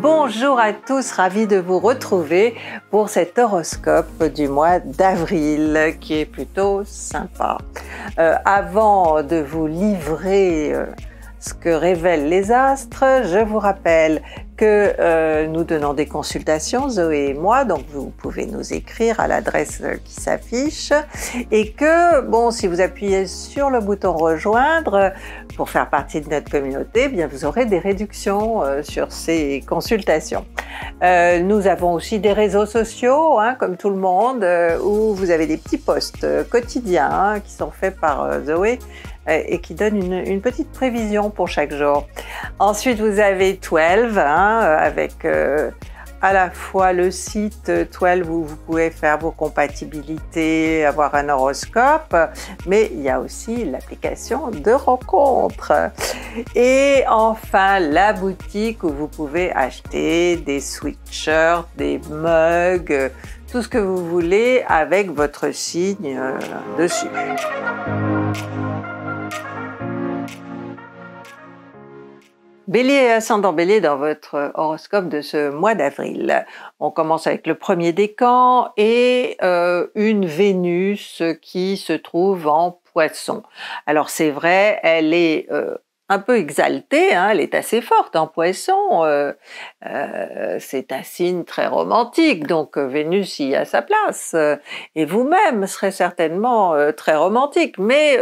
Bonjour à tous, ravi de vous retrouver pour cet horoscope du mois d'avril qui est plutôt sympa. Euh, avant de vous livrer euh, ce que révèlent les astres. Je vous rappelle que euh, nous donnons des consultations, Zoé et moi, donc vous pouvez nous écrire à l'adresse qui s'affiche et que, bon, si vous appuyez sur le bouton rejoindre pour faire partie de notre communauté, eh bien vous aurez des réductions euh, sur ces consultations. Euh, nous avons aussi des réseaux sociaux, hein, comme tout le monde, où vous avez des petits posts quotidiens hein, qui sont faits par Zoé et qui donne une, petite prévision pour chaque jour. Ensuite, vous avez 12 hein, avec euh, à la fois le site 12 où vous pouvez faire vos compatibilités, avoir un horoscope, mais il y a aussi l'application de rencontre Et enfin, la boutique où vous pouvez acheter des sweatshirts, des mugs, tout ce que vous voulez avec votre signe euh, dessus. Bélier et euh, ascendant bélier dans votre euh, horoscope de ce mois d'avril. On commence avec le premier décan et euh, une Vénus qui se trouve en poisson. Alors c'est vrai, elle est un peu exaltée, hein, elle est assez forte en poisson, c'est un signe très romantique, donc Vénus y a sa place, et vous-même serez certainement très romantique, mais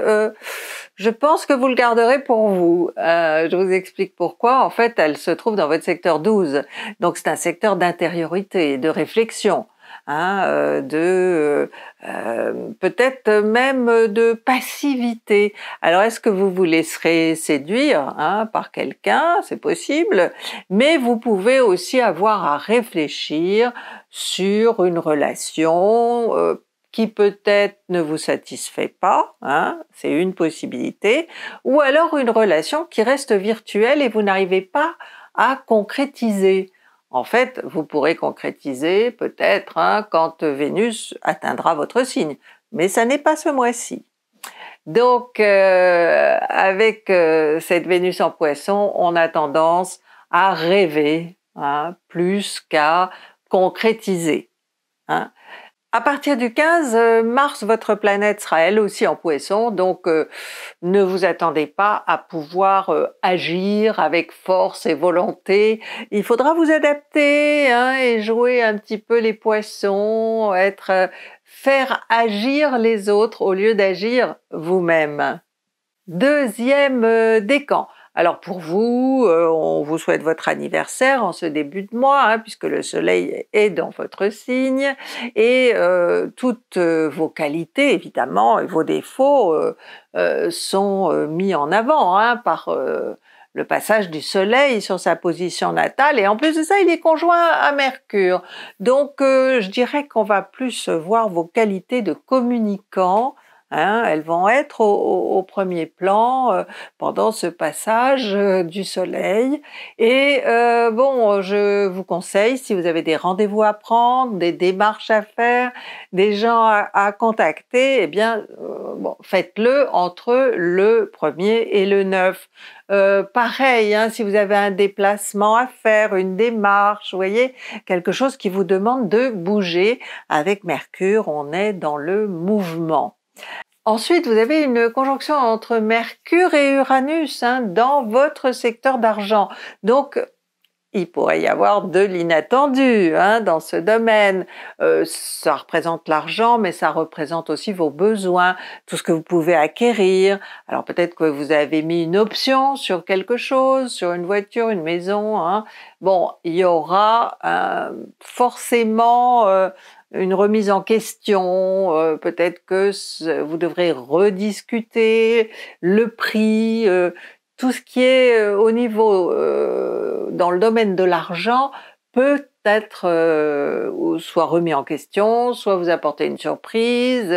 je pense que vous le garderez pour vous. Euh, je vous explique pourquoi. En fait, elle se trouve dans votre secteur 12. Donc c'est un secteur d'intériorité, de réflexion. Hein, euh, de euh, peut-être même de passivité. Alors est-ce que vous vous laisserez séduire hein, par quelqu'un C'est possible, mais vous pouvez aussi avoir à réfléchir sur une relation, euh, qui peut-être ne vous satisfait pas, hein, c'est une possibilité, ou alors une relation qui reste virtuelle et vous n'arrivez pas à concrétiser. En fait, vous pourrez concrétiser peut-être hein, quand Vénus atteindra votre signe, mais ça n'est pas ce mois-ci. Donc, euh, avec euh, cette Vénus en poisson, on a tendance à rêver hein, plus qu'à concrétiser. À partir du 15 euh, mars, votre planète sera elle aussi en poisson, donc euh, ne vous attendez pas à pouvoir euh, agir avec force et volonté. Il faudra vous adapter hein, et jouer un petit peu les poissons, être faire agir les autres au lieu d'agir vous-même. Deuxième décan. Alors pour vous, euh, on vous souhaite votre anniversaire en ce début de mois, hein, puisque le soleil est dans votre signe, et euh, toutes euh, vos qualités, évidemment, et vos défauts sont mis en avant hein, par le passage du Soleil sur sa position natale, et en plus de ça, il est conjoint à Mercure. Donc je dirais qu'on va plus voir vos qualités de communicant Hein, elles vont être au, premier plan euh, pendant ce passage euh, du soleil. Et euh, bon, je vous conseille, si vous avez des rendez-vous à prendre, des démarches à faire, des gens à, contacter, eh bien, faites-le entre le 1er et le 9. pareil, hein, si vous avez un déplacement à faire, une démarche, vous voyez, quelque chose qui vous demande de bouger. Avec Mercure, on est dans le mouvement. Ensuite, vous avez une conjonction entre Mercure et Uranus hein, dans votre secteur d'argent. Donc, il pourrait y avoir de l'inattendu hein, dans ce domaine. Euh, ça représente l'argent, mais ça représente aussi vos besoins, tout ce que vous pouvez acquérir. Alors peut-être que vous avez mis une option sur quelque chose, sur une voiture, une maison. Hein. Bon, il y aura euh, forcément euh, une remise en question, euh, peut-être que vous devrez rediscuter le prix, euh, tout ce qui est euh, au niveau dans le domaine de l'argent peut être soit remis en question, soit vous apporter une surprise,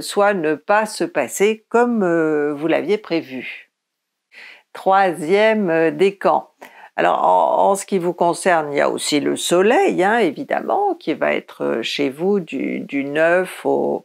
soit ne pas se passer comme vous l'aviez prévu. Troisième décan. Alors en, ce qui vous concerne, il y a aussi le soleil, hein, évidemment, qui va être euh, chez vous du, du 9 au,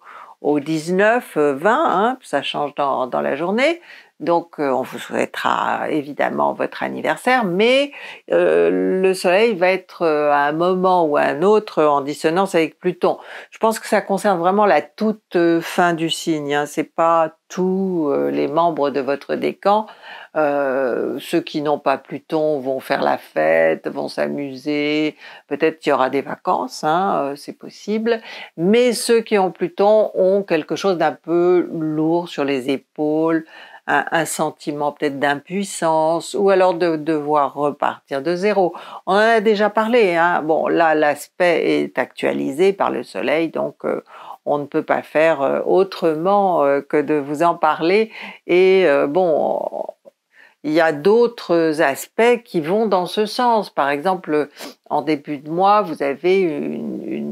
19, 20, euh, hein, ça change dans la journée, donc, euh, on vous souhaitera évidemment votre anniversaire, mais euh, le Soleil va être euh, à un moment ou à un autre en dissonance avec Pluton. Je pense que ça concerne vraiment la toute fin du signe. Hein. C'est pas tous les membres de votre décan. ceux qui n'ont pas Pluton vont faire la fête, vont s'amuser. Peut-être qu'il y aura des vacances, hein, c'est possible. Mais ceux qui ont Pluton ont quelque chose d'un peu lourd sur les épaules un, sentiment peut-être d'impuissance ou alors de devoir repartir de zéro. On en a déjà parlé. Hein. Bon, là, l'aspect est actualisé par le soleil, donc euh, on ne peut pas faire euh, autrement euh, que de vous en parler. Et bon, il y a d'autres aspects qui vont dans ce sens. Par exemple, en début de mois, vous avez une,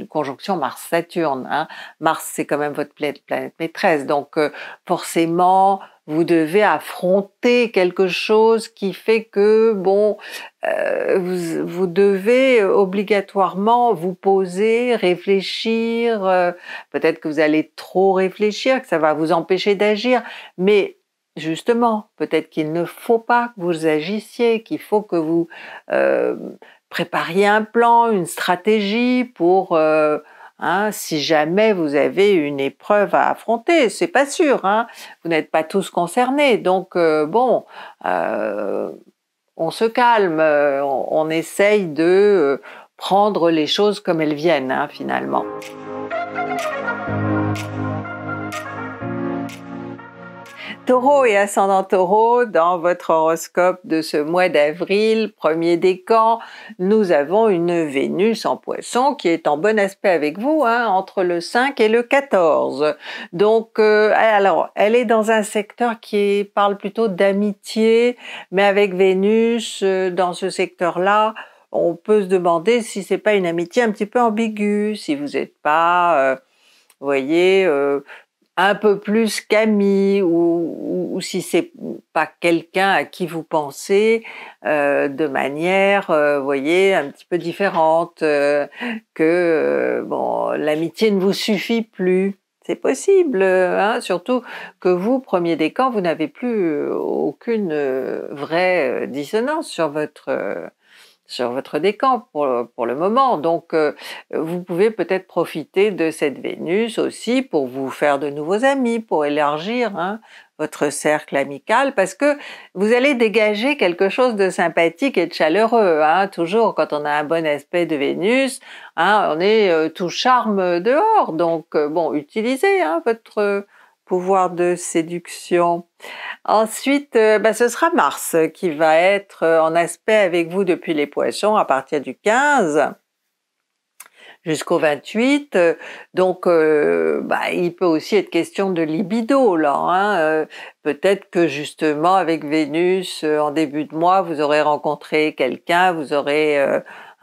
conjonction Mars-Saturne. Hein. Mars, c'est quand même votre planète, maîtresse. Donc, euh, forcément, vous devez affronter quelque chose qui fait que, bon, euh, vous, devez obligatoirement vous poser, réfléchir. Euh, peut-être que vous allez trop réfléchir, que ça va vous empêcher d'agir. Mais Justement, peut-être qu'il ne faut pas que vous agissiez, qu'il faut que vous euh, prépariez un plan, une stratégie pour euh, hein, si jamais vous avez une épreuve à affronter, c'est pas sûr, hein. vous n'êtes pas tous concernés. Donc euh, bon, on se calme, on, essaye de prendre les choses comme elles viennent hein, finalement taureau et ascendant taureau, dans votre horoscope de ce mois d'avril, premier décan, nous avons une Vénus en poisson qui est en bon aspect avec vous, hein, entre le 5 et le 14. Donc, euh, alors, elle est dans un secteur qui parle plutôt d'amitié, mais avec Vénus, euh, dans ce secteur-là, on peut se demander si c'est pas une amitié un petit peu ambiguë, si vous n'êtes pas... Euh, vous voyez, un peu plus qu'ami ou, ou, si c'est pas quelqu'un à qui vous pensez euh, de manière, euh, voyez, un petit peu différente, euh, que euh, bon, l'amitié ne vous suffit plus. C'est possible, hein, surtout que vous, premier décan, vous n'avez plus aucune vraie dissonance sur votre sur votre décan pour, pour le moment. Donc, euh, vous pouvez peut-être profiter de cette Vénus aussi pour vous faire de nouveaux amis, pour élargir hein, votre cercle amical, parce que vous allez dégager quelque chose de sympathique et de chaleureux. Hein. Toujours, quand on a un bon aspect de Vénus, hein, on est euh, tout charme dehors. Donc, euh, bon, utilisez votre pouvoir de séduction. Ensuite, euh, bah, ce sera Mars qui va être euh, en aspect avec vous depuis les poissons à partir du 15 jusqu'au 28. Donc, euh, bah, il peut aussi être question de libido là. Hein. Peut-être que justement avec Vénus en début de mois, vous aurez rencontré quelqu'un, vous aurez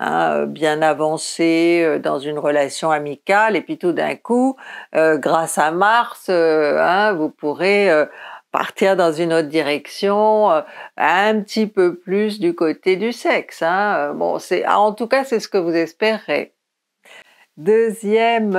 euh, bien avancé euh, dans une relation amicale, et puis tout d'un coup, euh, grâce à Mars, hein, vous pourrez partir dans une autre direction, un petit peu plus du côté du sexe. Hein. Bon, c'est en tout cas c'est ce que vous espérez. Deuxième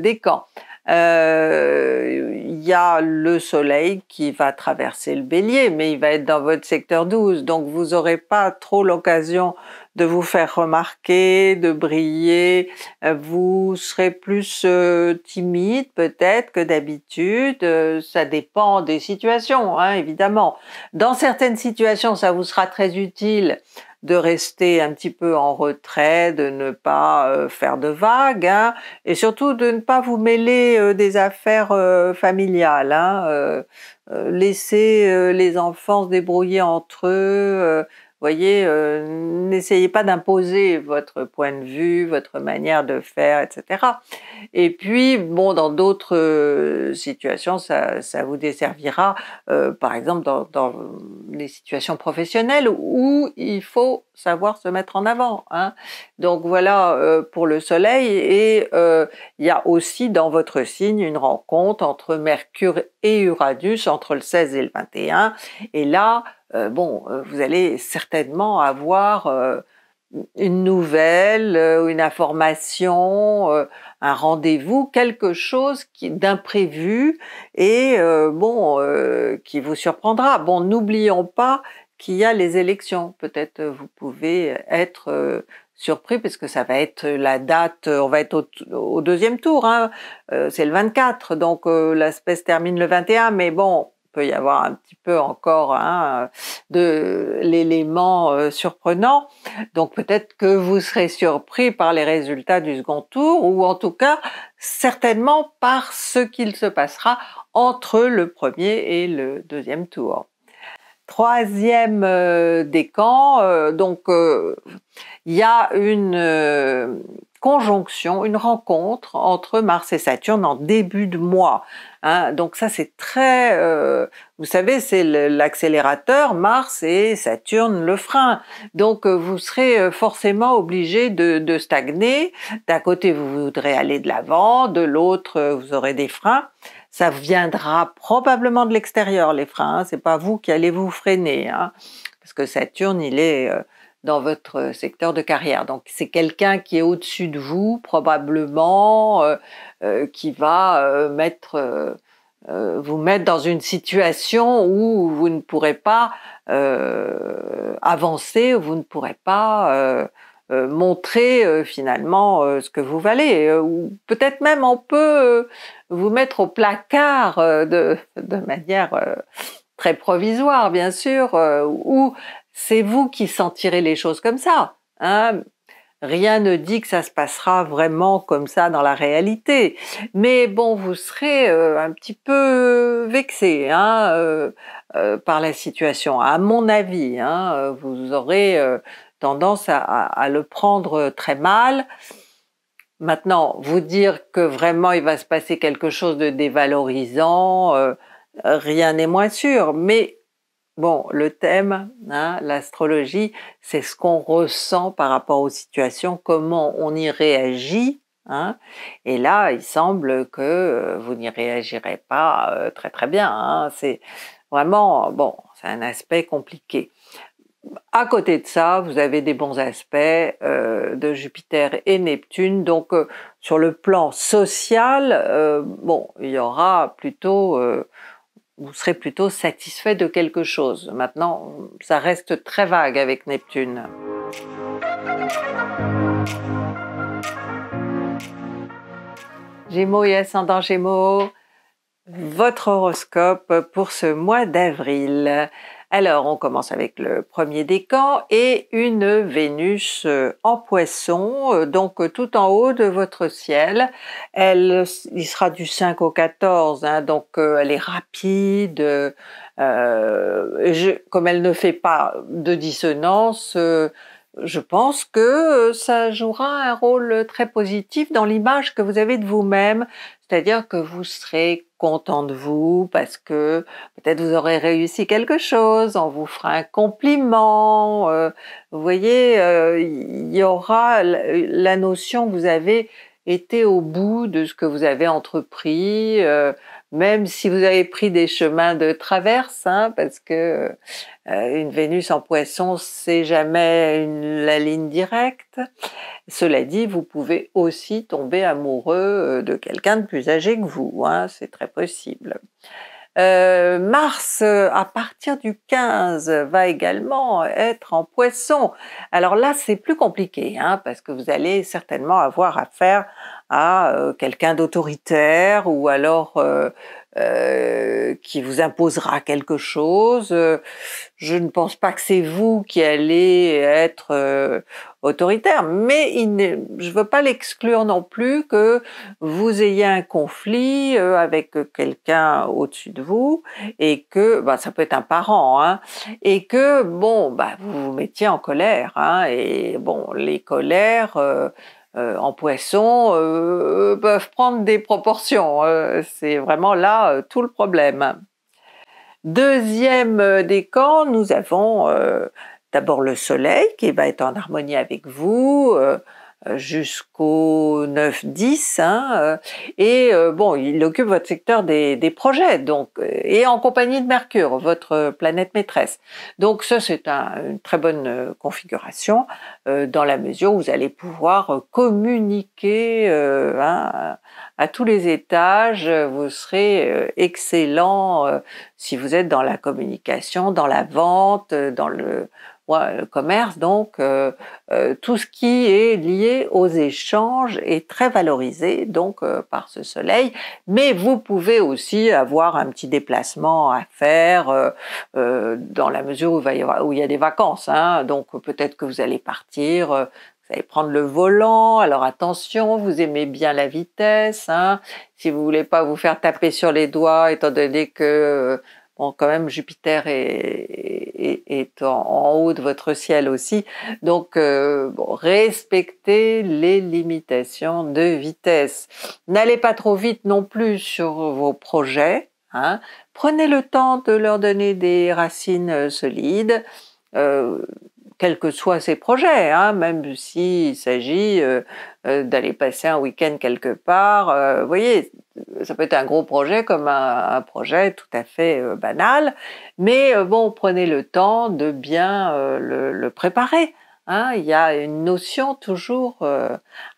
décan. Euh, il y a le soleil qui va traverser le bélier, mais il va être dans votre secteur 12, donc vous n'aurez pas trop l'occasion de vous faire remarquer, de briller, euh, vous serez plus euh, timide peut-être que d'habitude, ça dépend des situations hein, évidemment. Dans certaines situations ça vous sera très utile de rester un petit peu en retrait, de ne pas euh, faire de vagues, hein, et surtout de ne pas vous mêler euh, des affaires euh, familiales. Hein, laisser les enfants se débrouiller entre eux, voyez, euh, n'essayez pas d'imposer votre point de vue, votre manière de faire, etc. Et puis, bon, dans d'autres euh, situations, ça, ça, vous desservira, euh, par exemple dans, les situations professionnelles où il faut savoir se mettre en avant. Hein. Donc voilà pour le soleil. Et il y a aussi dans votre signe une rencontre entre Mercure et Uranus entre le 16 et le 21. Et là, euh, bon, euh, vous allez certainement avoir euh, une nouvelle, une information, un rendez-vous, quelque chose d'imprévu et bon qui vous surprendra. Bon, n'oublions pas qu'il y a les élections. Peut-être vous pouvez être surpris puisque ça va être la date, on va être au, deuxième tour, hein. c'est le 24, donc la se termine le 21, mais bon, peut y avoir un petit peu encore hein, euh, de l'élément euh, surprenant. Donc peut-être que vous serez surpris par les résultats du second tour ou en tout cas certainement par ce qu'il se passera entre le premier et le deuxième tour. Troisième euh, décan, donc il y a une conjonction, une rencontre entre Mars et Saturne en début de mois. Hein, donc ça c'est très, euh, vous savez, c'est l'accélérateur Mars et Saturne le frein. Donc euh, vous serez euh, forcément obligé de, stagner. D'un côté vous voudrez aller de l'avant, de l'autre vous aurez des freins. Ça viendra probablement de l'extérieur les freins. Hein. c'est pas vous qui allez vous freiner, hein, parce que Saturne il est dans votre euh, secteur de carrière. Donc c'est quelqu'un qui est au-dessus de vous, probablement, euh, euh, qui va mettre, vous mettre dans une situation où vous ne pourrez pas avancer, vous ne pourrez pas montrer finalement ce que vous valez. ou peut-être même on peut vous mettre au placard de, manière très provisoire, bien sûr, ou c'est vous qui sentirez les choses comme ça. Hein. Rien ne dit que ça se passera vraiment comme ça dans la réalité. Mais bon, vous serez euh, un petit peu vexé hein, euh, euh, par la situation. À mon avis, hein, vous aurez tendance à, à, le prendre très mal. Maintenant, vous dire que vraiment il va se passer quelque chose de dévalorisant, rien n'est moins sûr. Mais Bon, le thème, hein, l'astrologie, c'est ce qu'on ressent par rapport aux situations, comment on y réagit. Hein, et là, il semble que euh, vous n'y réagirez pas euh, très très bien. Hein. c'est vraiment, bon, c'est un aspect compliqué. À côté de ça, vous avez des bons aspects euh, de Jupiter et Neptune. Donc, sur le plan social, bon, il y aura plutôt vous serez plutôt satisfait de quelque chose. Maintenant, ça reste très vague avec Neptune. Gémeaux et ascendant Gémeaux, votre horoscope pour ce mois d'avril. Alors, on commence avec le premier décan et une Vénus euh, en poisson, euh, donc euh, tout en haut de votre ciel. Elle, il sera du 5 au 14, hein, donc elle est rapide. je, comme elle ne fait pas de dissonance, je pense que ça jouera un rôle très positif dans l'image que vous avez de vous-même, c'est-à-dire que vous serez content de vous parce que peut-être vous aurez réussi quelque chose, on vous fera un compliment. Euh, vous voyez, euh, il y aura la notion que vous avez été au bout de ce que vous avez entrepris. Euh, même si vous avez pris des chemins de traverse, hein, parce que euh, une Vénus en poisson, c'est jamais la ligne directe. Cela dit, vous pouvez aussi tomber amoureux euh, de quelqu'un de plus âgé que vous, hein, c'est très possible. Euh, Mars, euh, à partir du 15, va également être en poisson. Alors là, c'est plus compliqué, hein, parce que vous allez certainement avoir affaire à euh, quelqu'un d'autoritaire ou alors euh, qui vous imposera quelque chose. Je ne pense pas que c'est vous qui allez être euh, autoritaire, mais il je ne veux pas l'exclure non plus que vous ayez un conflit euh, avec quelqu'un au-dessus de vous et que, bah, ça peut être un parent, hein, et que bon, bah, vous vous mettiez en colère. Hein, et bon, les colères. Euh, en poisson euh, euh, peuvent prendre des proportions. c'est vraiment là tout le problème. Deuxième décan, nous avons d'abord le soleil qui va être en harmonie avec vous, jusqu'au 9-10. Hein, euh, et euh, bon, il occupe votre secteur des, des, projets, donc euh, et en compagnie de Mercure, votre planète maîtresse. Donc ça, c'est une très bonne configuration dans la mesure où vous allez pouvoir communiquer hein, à tous les étages. Vous serez excellent si vous êtes dans la communication, dans la vente, dans le euh, commerce, donc euh, euh, tout ce qui est lié aux échanges est très valorisé donc par ce soleil. Mais vous pouvez aussi avoir un petit déplacement à faire dans la mesure où, il y a des vacances. Hein. donc peut-être que vous allez partir vous allez prendre le volant, alors attention, vous aimez bien la vitesse, hein. si vous voulez pas vous faire taper sur les doigts, étant donné que bon, quand même Jupiter est, est, en, haut de votre ciel aussi. Donc, euh, respectez les limitations de vitesse. N'allez pas trop vite non plus sur vos projets. Hein. Prenez le temps de leur donner des racines solides. Euh, quels que soient ses projets, hein, même s'il s'agit euh, euh, d'aller passer un week-end quelque part. Euh, vous voyez, ça peut être un gros projet comme un, projet tout à fait banal, mais bon, prenez le temps de bien le, préparer. Hein. Il y a une notion toujours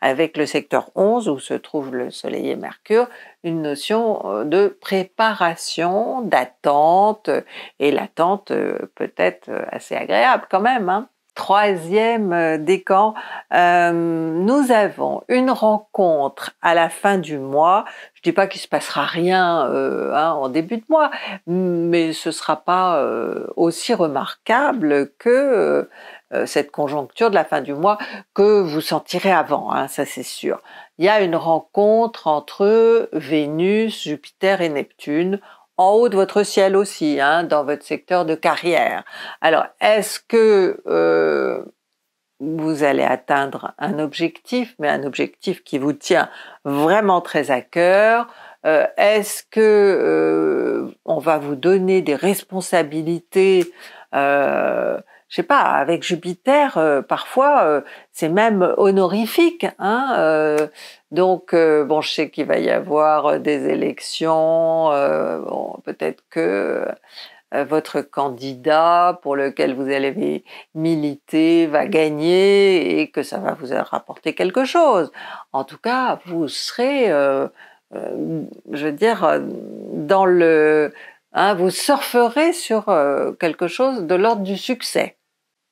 avec le secteur 11 où se trouve le Soleil et Mercure, une notion de préparation, d'attente, et l'attente peut être assez agréable quand même. Hein troisième euh, décan, euh, nous avons une rencontre à la fin du mois. Je dis pas qu'il se passera rien euh, hein, en début de mois, mais ce sera pas aussi remarquable que cette conjoncture de la fin du mois que vous sentirez avant, hein, ça c'est sûr. Il y a une rencontre entre Vénus, Jupiter et Neptune en haut de votre ciel aussi, hein, dans votre secteur de carrière. Alors, est-ce que euh, vous allez atteindre un objectif, mais un objectif qui vous tient vraiment très à cœur euh, Est-ce que euh, on va vous donner des responsabilités je sais pas, avec Jupiter, euh, parfois euh, c'est même honorifique. Hein, euh. donc bon, je sais qu'il va y avoir des élections. peut-être que votre candidat pour lequel vous allez militer va gagner et que ça va vous rapporter quelque chose. En tout cas, vous serez, je veux dire, dans le hein, vous surferez sur quelque chose de l'ordre du succès.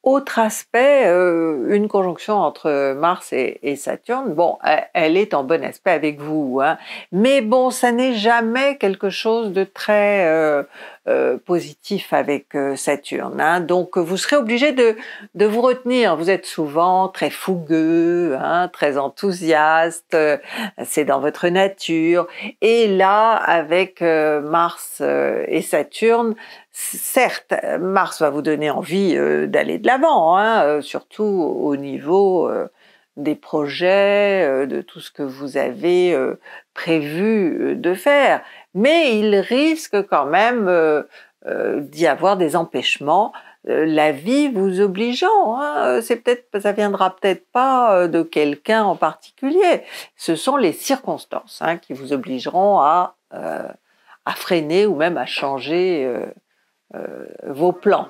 Autre aspect, euh, une conjonction entre euh, Mars et, Saturne, bon, e, elle est en bon aspect avec vous, hein. mais bon, ça n'est jamais quelque chose de très euh, euh, positif avec euh, Saturne. Hein. Donc vous serez obligé de, de, vous retenir. Vous êtes souvent très fougueux, hein, très enthousiaste, euh, c'est dans votre nature. Et là, avec Mars et Saturne, certes, Mars va vous donner envie d'aller de l'avant, hein, surtout au niveau des projets, de tout ce que vous avez prévu de faire mais il risque quand même euh, euh, d'y avoir des empêchements, euh, la vie vous obligeant. Hein, c'est peut-être, ça viendra peut-être pas de quelqu'un en particulier. Ce sont les circonstances hein, qui vous obligeront à freiner ou même à changer vos plans.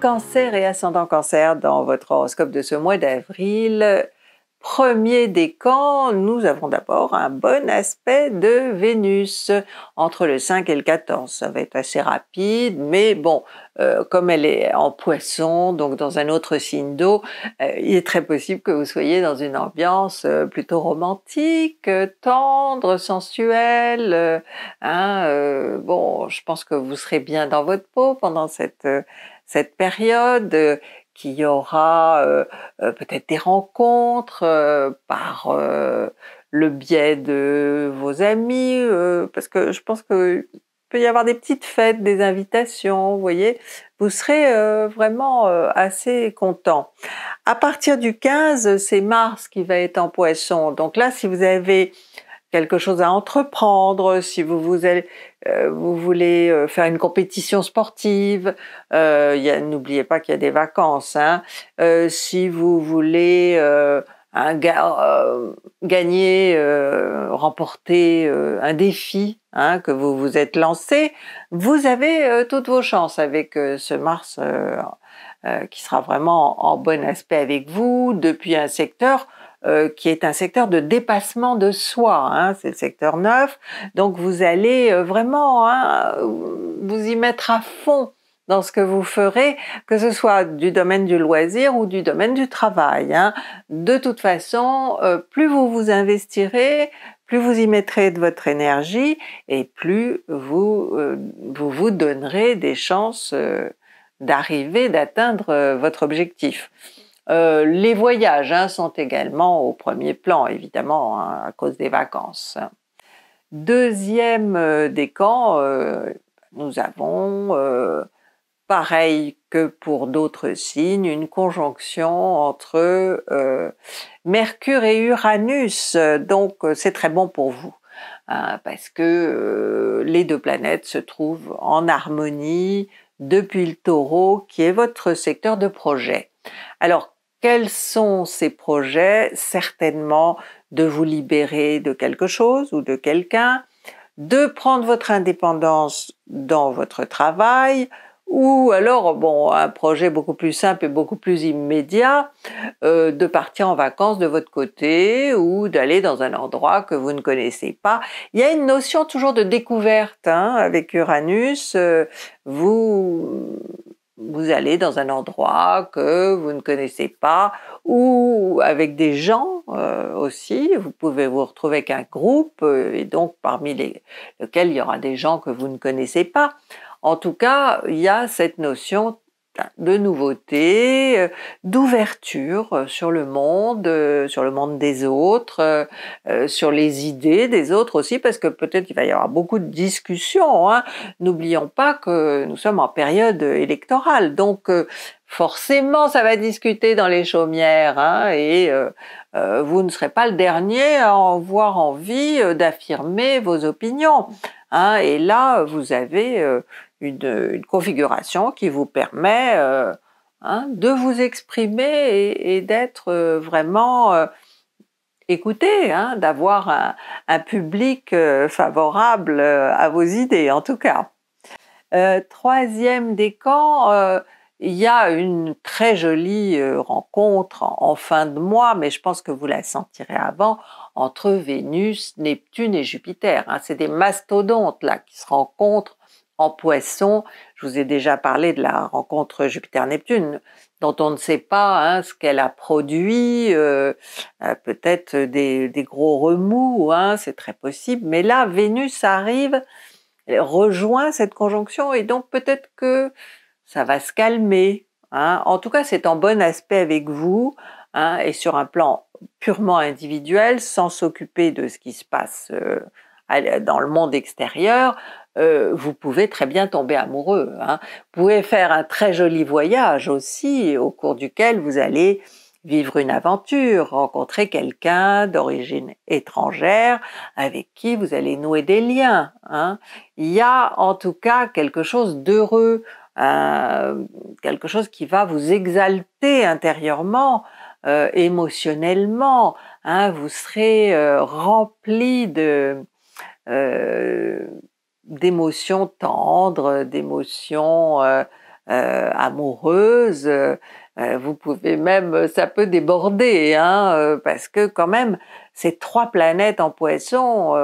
Cancer et ascendant cancer dans votre horoscope de ce mois d'avril, premier décan, nous avons d'abord un bon aspect de Vénus entre le 5 et le 14. Ça va être assez rapide, mais bon, euh, comme elle est en poisson, donc dans un autre signe d'eau, euh, il est très possible que vous soyez dans une ambiance euh, plutôt romantique, tendre, sensuelle. Hein, bon, je pense que vous serez bien dans votre peau pendant cette cette période qu'il y aura euh, euh, peut-être des rencontres euh, par le biais de vos amis, parce que je pense que peut y avoir des petites fêtes, des invitations, vous voyez, vous serez vraiment assez content. À partir du 15, c'est Mars qui va être en poisson. Donc là, si vous avez quelque chose à entreprendre, si vous, vous, allez, euh, vous voulez euh, faire une compétition sportive, euh, n'oubliez pas qu'il y a des vacances, hein. si vous voulez gagner, remporter un défi hein, que vous vous êtes lancé, vous avez toutes vos chances avec ce Mars qui sera vraiment en bon aspect avec vous depuis un secteur euh, qui est un secteur de dépassement de soi, hein, c'est le secteur 9. Donc vous allez euh, vraiment hein, vous y mettre à fond dans ce que vous ferez, que ce soit du domaine du loisir ou du domaine du travail. Hein. De toute façon, euh, plus vous vous investirez, plus vous y mettrez de votre énergie et plus vous vous, donnerez des chances d'arriver, d'atteindre votre objectif. Euh, les voyages hein, sont également au premier plan, évidemment, hein, à cause des vacances. Deuxième euh, décan, euh, nous avons, pareil que pour d'autres signes, une conjonction entre Mercure et Uranus. Donc, c'est très bon pour vous, hein, parce que les deux planètes se trouvent en harmonie depuis le taureau, qui est votre secteur de projet. Alors, quels sont ces projets Certainement de vous libérer de quelque chose ou de quelqu'un, de prendre votre indépendance dans votre travail, ou alors, bon, un projet beaucoup plus simple et beaucoup plus immédiat, euh, de partir en vacances de votre côté ou d'aller dans un endroit que vous ne connaissez pas. Il y a une notion toujours de découverte hein, avec Uranus. Euh, vous vous allez dans un endroit que vous ne connaissez pas ou avec des gens euh, aussi. Vous pouvez vous retrouver avec un groupe euh, et donc parmi les, lesquels il y aura des gens que vous ne connaissez pas. En tout cas, il y a cette notion de nouveautés, euh, d'ouverture euh, sur le monde, euh, sur le monde des autres, sur les idées des autres aussi, parce que peut-être il va y avoir beaucoup de discussions. Hein. N'oublions pas que nous sommes en période électorale, donc forcément ça va discuter dans les chaumières, hein, et vous ne serez pas le dernier à avoir envie d'affirmer vos opinions. Hein, et là, vous avez euh, une, configuration qui vous permet euh, hein, de vous exprimer et, d'être euh, vraiment écouté, hein, d'avoir un, public favorable à vos idées, en tout cas. troisième décan, il y a une très jolie euh, rencontre en fin de mois, mais je pense que vous la sentirez avant, entre Vénus, Neptune et Jupiter. Hein. C'est des mastodontes là qui se rencontrent en poisson. Je vous ai déjà parlé de la rencontre Jupiter-Neptune, dont on ne sait pas hein, ce qu'elle a produit, euh, euh, peut-être des, gros remous, hein, c'est très possible. Mais là, Vénus arrive, rejoint cette conjonction, et donc peut-être que ça va se calmer. Hein. En tout cas, c'est en bon aspect avec vous hein, et sur un plan purement individuel, sans s'occuper de ce qui se passe euh, dans le monde extérieur. Euh, vous pouvez très bien tomber amoureux. Hein. Vous pouvez faire un très joli voyage aussi, au cours duquel vous allez vivre une aventure, rencontrer quelqu'un d'origine étrangère avec qui vous allez nouer des liens. Hein. Il y a en tout cas quelque chose d'heureux euh, quelque chose qui va vous exalter intérieurement, euh, émotionnellement. Hein. vous serez euh, rempli de d'émotions tendres, d'émotions amoureuses. vous pouvez même, ça peut déborder, hein, parce que quand même, ces trois planètes en poisson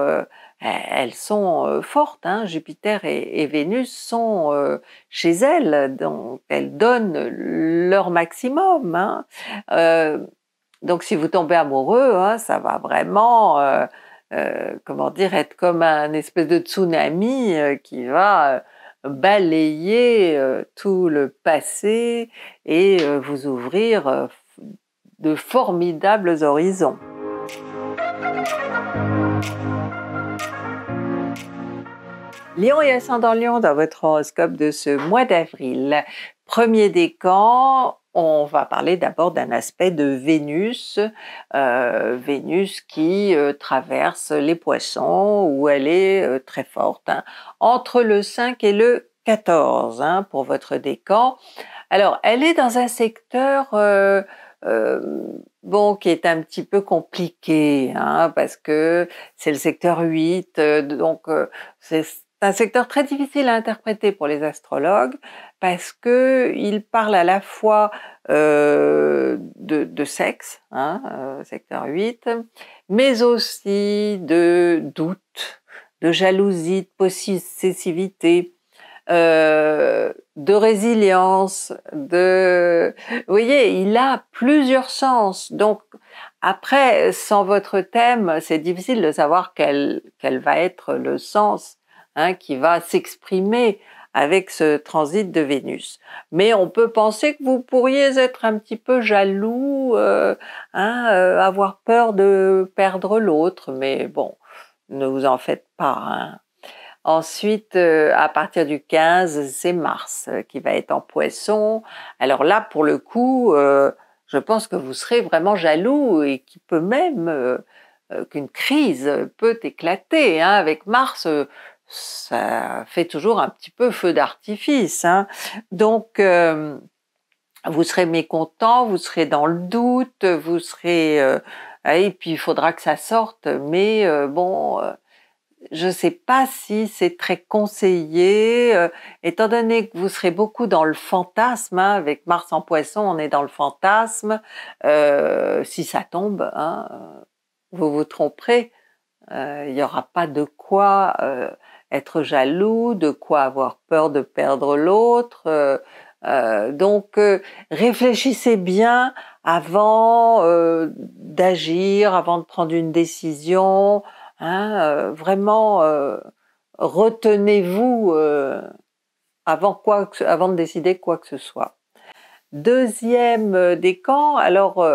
eh, elles sont euh, fortes. Hein. Jupiter et, Vénus sont euh, chez elles, donc elles donnent leur maximum. Hein. Euh, donc si vous tombez amoureux, hein, ça va vraiment, comment dire, être comme un espèce de tsunami qui va balayer tout le passé et vous ouvrir de formidables horizons. Lyon et ascendant Lyon dans votre horoscope de ce mois d'avril. Premier décan, on va parler d'abord d'un aspect de Vénus, euh, Vénus qui euh, traverse les poissons où elle est euh, très forte, hein, entre le 5 et le 14 hein, pour votre décan. Alors, elle est dans un secteur... bon, qui est un petit peu compliqué, hein, parce que c'est le secteur 8, donc c'est c'est un secteur très difficile à interpréter pour les astrologues parce que il parle à la fois euh, de, sexe, hein, euh, secteur 8, mais aussi de doute, de jalousie, de possessivité, euh, de résilience, de... Vous voyez, il a plusieurs sens. Donc, après, sans votre thème, c'est difficile de savoir quel, quel va être le sens Hein, qui va s'exprimer avec ce transit de Vénus. Mais on peut penser que vous pourriez être un petit peu jaloux, euh, hein, euh, avoir peur de perdre l'autre, mais bon, ne vous en faites pas. Hein. Ensuite, euh, à partir du 15, c'est Mars qui va être en poisson. Alors là, pour le coup, je pense que vous serez vraiment jaloux et qui peut même qu'une crise peut éclater. Avec Mars, ça fait toujours un petit peu feu d'artifice. Hein. Donc, euh, vous serez mécontent, vous serez dans le doute, vous serez... Euh, et puis, il faudra que ça sorte, mais euh, bon, je ne sais pas si c'est très conseillé, étant donné que vous serez beaucoup dans le fantasme, hein, avec Mars en poisson, on est dans le fantasme, si ça tombe, hein, vous vous tromperez, il n'y aura pas de quoi être jaloux, de quoi avoir peur de perdre l'autre. Euh, euh, donc euh, réfléchissez bien avant d'agir, avant de prendre une décision. Hein, vraiment, retenez-vous avant, quoi avant de décider quoi que ce soit. Deuxième décan, alors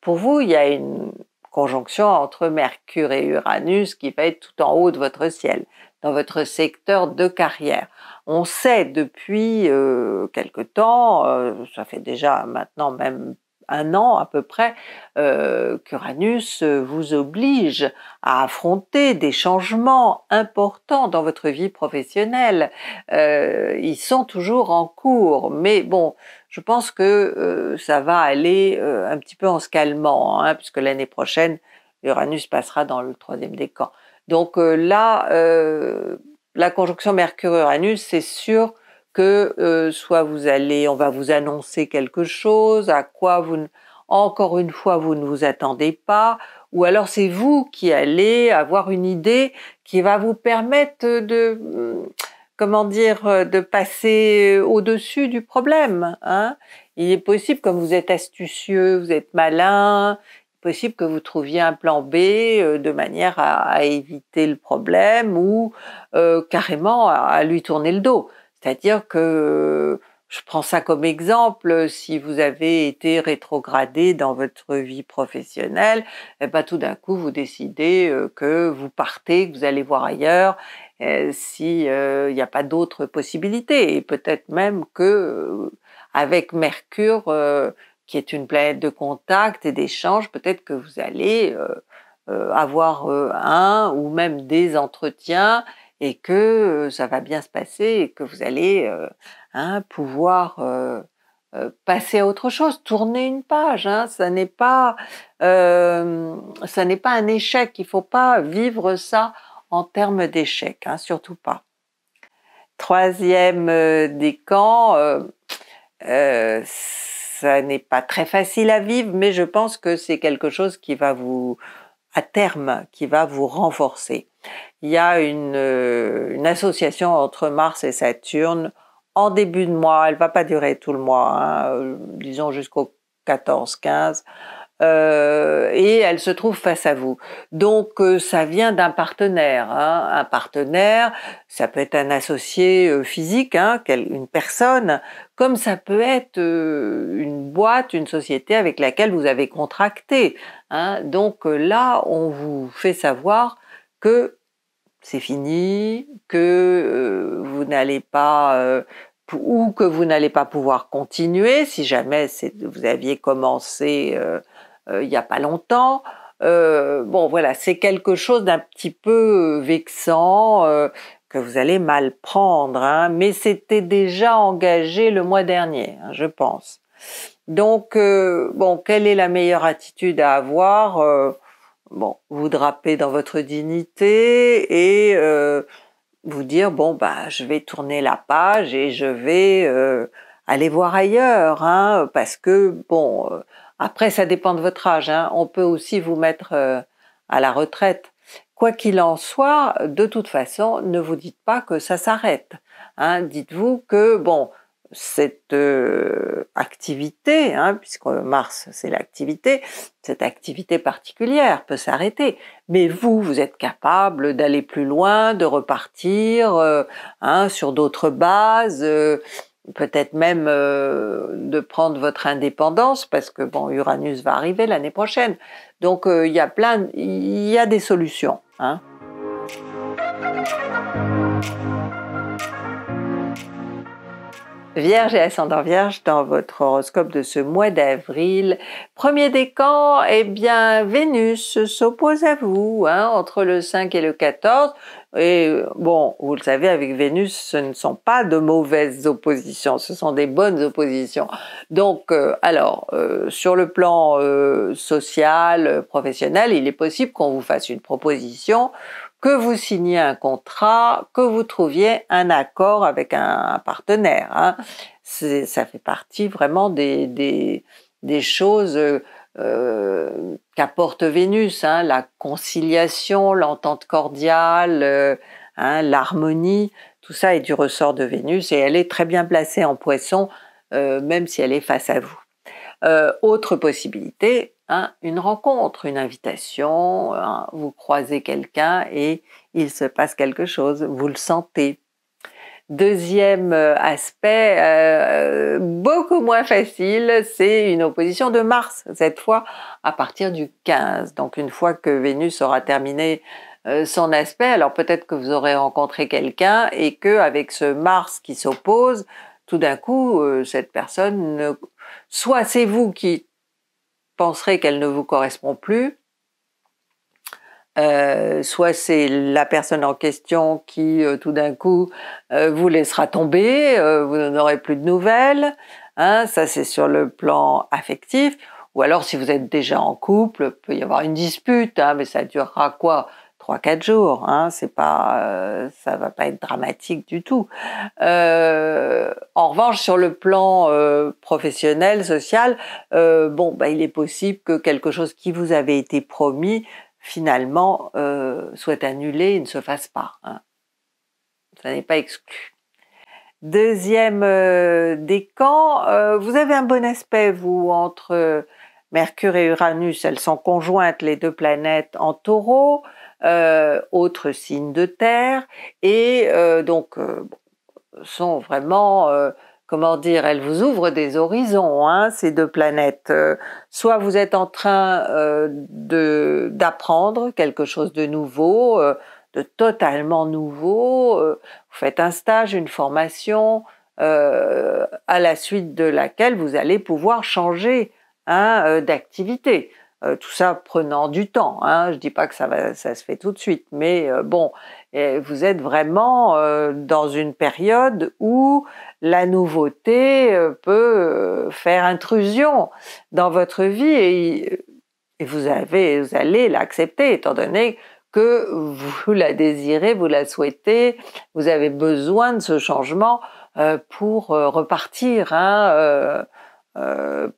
pour vous, il y a une conjonction entre Mercure et Uranus qui va être tout en haut de votre ciel dans votre secteur de carrière. On sait depuis euh, quelque temps, euh, ça fait déjà maintenant même un an à peu près, euh, qu'Uranus vous oblige à affronter des changements importants dans votre vie professionnelle. Euh, ils sont toujours en cours, mais bon, je pense que euh, ça va aller euh, un petit peu en se calmant, hein, puisque l'année prochaine, Uranus passera dans le troisième décan. Donc euh, là, euh, la conjonction Mercure-Uranus, c'est sûr que euh, soit vous allez, on va vous annoncer quelque chose, à quoi vous, encore une fois, vous ne vous attendez pas, ou alors c'est vous qui allez avoir une idée qui va vous permettre de, hmm, comment dire, de passer au-dessus du problème. Hein. Il est possible, comme vous êtes astucieux, vous êtes malin, possible que vous trouviez un plan B euh, de manière à, éviter le problème ou euh, carrément à, lui tourner le dos. C'est-à-dire que je prends ça comme exemple, si vous avez été rétrogradé dans votre vie professionnelle, eh ben, tout d'un coup vous décidez euh, que vous partez, que vous allez voir ailleurs, s'il n'y a pas d'autres possibilités. Et peut-être même que avec Mercure, qui est une planète de contact et d'échange, peut-être que vous allez euh, euh, avoir euh, un ou même des entretiens et que ça va bien se passer et que vous allez hein, pouvoir passer à autre chose, tourner une page. Hein. ça n'est pas ça pas un échec. Il ne faut pas vivre ça en termes d'échec, hein, surtout pas. Troisième décan. Euh, n'est pas très facile à vivre, mais je pense que c'est quelque chose qui va vous, à terme, qui va vous renforcer. Il y a une, euh, association entre Mars et Saturne en début de mois, elle va pas durer tout le mois, hein, euh, disons jusqu'au 14-15. Euh, et elle se trouve face à vous. Donc euh, ça vient d'un partenaire. Hein. Un partenaire, ça peut être un associé euh, physique, hein, une personne, comme ça peut être une boîte, une société avec laquelle vous avez contracté. Hein. Donc là, on vous fait savoir que c'est fini, que vous n'allez pas ou que vous n'allez pas pouvoir continuer si jamais vous aviez commencé euh, euh, il n'y a pas longtemps. Euh, bon, voilà, c'est quelque chose d'un petit peu vexant que vous allez mal prendre, hein, mais c'était déjà engagé le mois dernier, hein, je pense. Donc, bon, quelle est la meilleure attitude à avoir Bon, vous drapez dans votre dignité et vous dire bon bah je vais tourner la page et je vais euh, aller voir ailleurs, hein, parce que bon euh, après ça dépend de votre âge, hein. on peut aussi vous mettre euh, à la retraite. Quoi qu'il en soit, de toute façon, ne vous dites pas que ça s'arrête. Hein, Dites-vous que bon, cette euh, activité, hein, puisque Mars c'est l'activité, cette activité particulière peut s'arrêter. Mais vous, vous êtes capable d'aller plus loin, de repartir euh, hein, sur d'autres bases, euh, peut-être même de prendre votre indépendance, parce que bon, Uranus va arriver l'année prochaine. Donc il y a plein, il y a des solutions. Hein. Vierge et ascendant Vierge, dans votre horoscope de ce mois d'avril, premier décan, eh bien Vénus s'oppose à vous hein, entre le 5 et le 14. Et bon, vous le savez, avec Vénus, ce ne sont pas de mauvaises oppositions, ce sont des bonnes oppositions. Donc, euh, alors, euh, sur le plan euh, social, professionnel, il est possible qu'on vous fasse une proposition que vous signiez un contrat, que vous trouviez un accord avec un, partenaire. Hein. Ça fait partie vraiment des, choses euh, qu'apporte Vénus, hein, la conciliation, l'entente cordiale, euh, hein, l'harmonie, tout ça est du ressort de Vénus et elle est très bien placée en poisson, euh, même si elle est face à vous. autre possibilité, Hein, une rencontre, une invitation, hein, vous croisez quelqu'un et il se passe quelque chose, vous le sentez. Deuxième euh, aspect, euh, beaucoup moins facile, c'est une opposition de Mars, cette fois à partir du 15. Donc une fois que Vénus aura terminé euh, son aspect, alors peut-être que vous aurez rencontré quelqu'un et que avec ce Mars qui s'oppose, tout d'un coup, cette personne, soit c'est vous qui penserez qu'elle ne vous correspond plus, euh, soit c'est la personne en question qui euh, tout d'un coup euh, vous laissera tomber, vous n'aurez plus de nouvelles, hein, ça c'est sur le plan affectif, ou alors si vous êtes déjà en couple, peut y avoir une dispute, hein, mais ça durera quoi trois quatre jours. Hein, c'est pas, euh, ça va pas être dramatique du tout. Euh, en revanche, sur le plan euh, professionnel, social, bon, bah, il est possible que quelque chose qui vous avait été promis finalement soit annulé et ne se fasse pas. Hein. Ça n'est pas exclu. Deuxième décan, vous avez un bon aspect, vous, entre Mercure et Uranus, elles sont conjointes, les deux planètes en taureau. Euh, autres signes de terre, et euh, donc euh, sont vraiment, comment dire, elles vous ouvrent des horizons, hein, ces deux planètes. soit vous êtes en train d'apprendre quelque chose de nouveau, de totalement nouveau, vous faites un stage, une formation, à la suite de laquelle vous allez pouvoir changer hein, d'activité. Euh, tout ça prenant du temps. Hein. Je ne dis pas que ça, va, ça se fait tout de suite, mais euh, bon, vous êtes vraiment euh, dans une période où la nouveauté peut faire intrusion dans votre vie et, vous, avez, allez l'accepter étant donné que vous la désirez, vous la souhaitez, vous avez besoin de ce changement pour repartir, hein,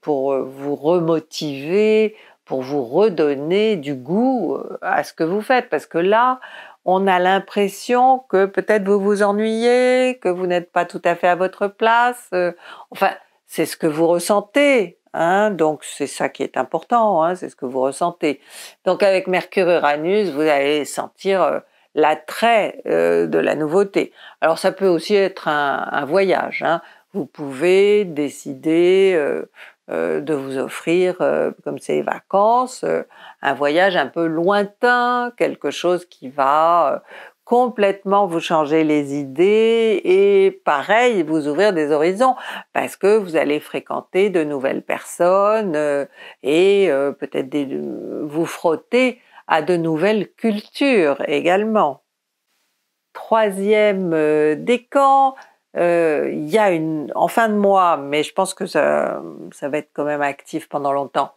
pour vous remotiver, pour vous redonner du goût euh, à ce que vous faites. Parce que là, on a l'impression que peut-être vous vous ennuyez, que vous n'êtes pas tout à fait à votre place. Euh, enfin, c'est ce que vous ressentez. Hein, donc c'est ça qui est important, hein, c'est ce que vous ressentez. Donc avec Mercure-Uranus, vous allez sentir euh, l'attrait de la nouveauté. Alors ça peut aussi être un, voyage. Hein. Vous pouvez décider euh, de vous offrir, euh, comme c'est vacances, euh, un voyage un peu lointain, quelque chose qui va complètement vous changer les idées et pareil, vous ouvrir des horizons parce que vous allez fréquenter de nouvelles personnes et peut-être vous frotter à de nouvelles cultures également. Troisième décan, euh, il y a une, en fin de mois, mais je pense que ça, va être quand même actif pendant longtemps,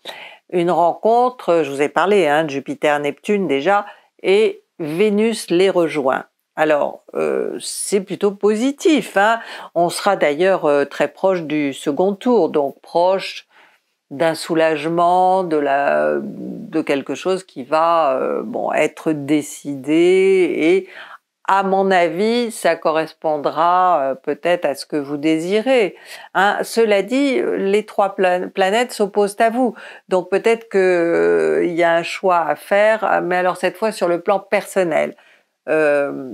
une rencontre, je vous ai parlé de hein, Jupiter-Neptune déjà, et Vénus les rejoint. Alors, euh, c'est plutôt positif. Hein. On sera d'ailleurs euh, très proche du second tour, donc proche d'un soulagement, de, la, de quelque chose qui va bon, être décidé et à mon avis, ça correspondra euh, peut-être à ce que vous désirez. Hein. Cela dit, les trois planètes s'opposent à vous. Donc peut-être qu'il euh, y a un choix à faire, mais alors cette fois sur le plan personnel. Euh,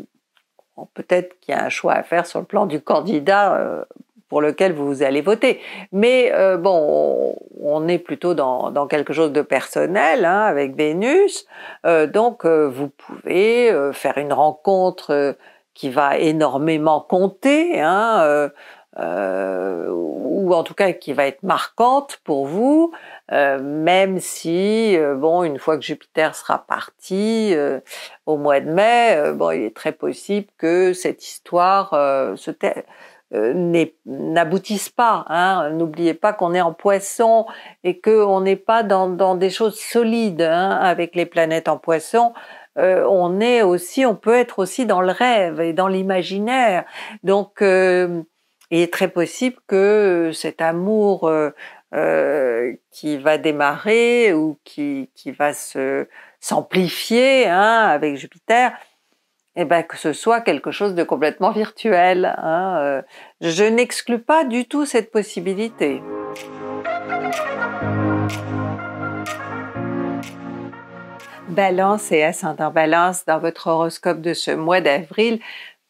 peut-être qu'il y a un choix à faire sur le plan du candidat pour lequel vous allez voter. Mais euh, bon, on est plutôt dans, quelque chose de personnel hein, avec Vénus, euh, donc euh, vous pouvez faire une rencontre qui va énormément compter, hein, ou en tout cas qui va être marquante pour vous, même si bon une fois que Jupiter sera parti au mois de mai, bon il est très possible que cette histoire se euh, n'aboutissent pas. Hein. N'oubliez pas qu'on est en poisson et qu'on n'est pas dans, des choses solides hein. avec les planètes en poisson. Euh, on est aussi, on peut être aussi dans le rêve et dans l'imaginaire. Donc, euh, il est très possible que cet amour qui va démarrer ou qui, va se s'amplifier hein, avec Jupiter eh ben, que ce soit quelque chose de complètement virtuel. Hein, euh. je n'exclus pas du tout cette possibilité. Balance et ascendant balance dans votre horoscope de ce mois d'avril,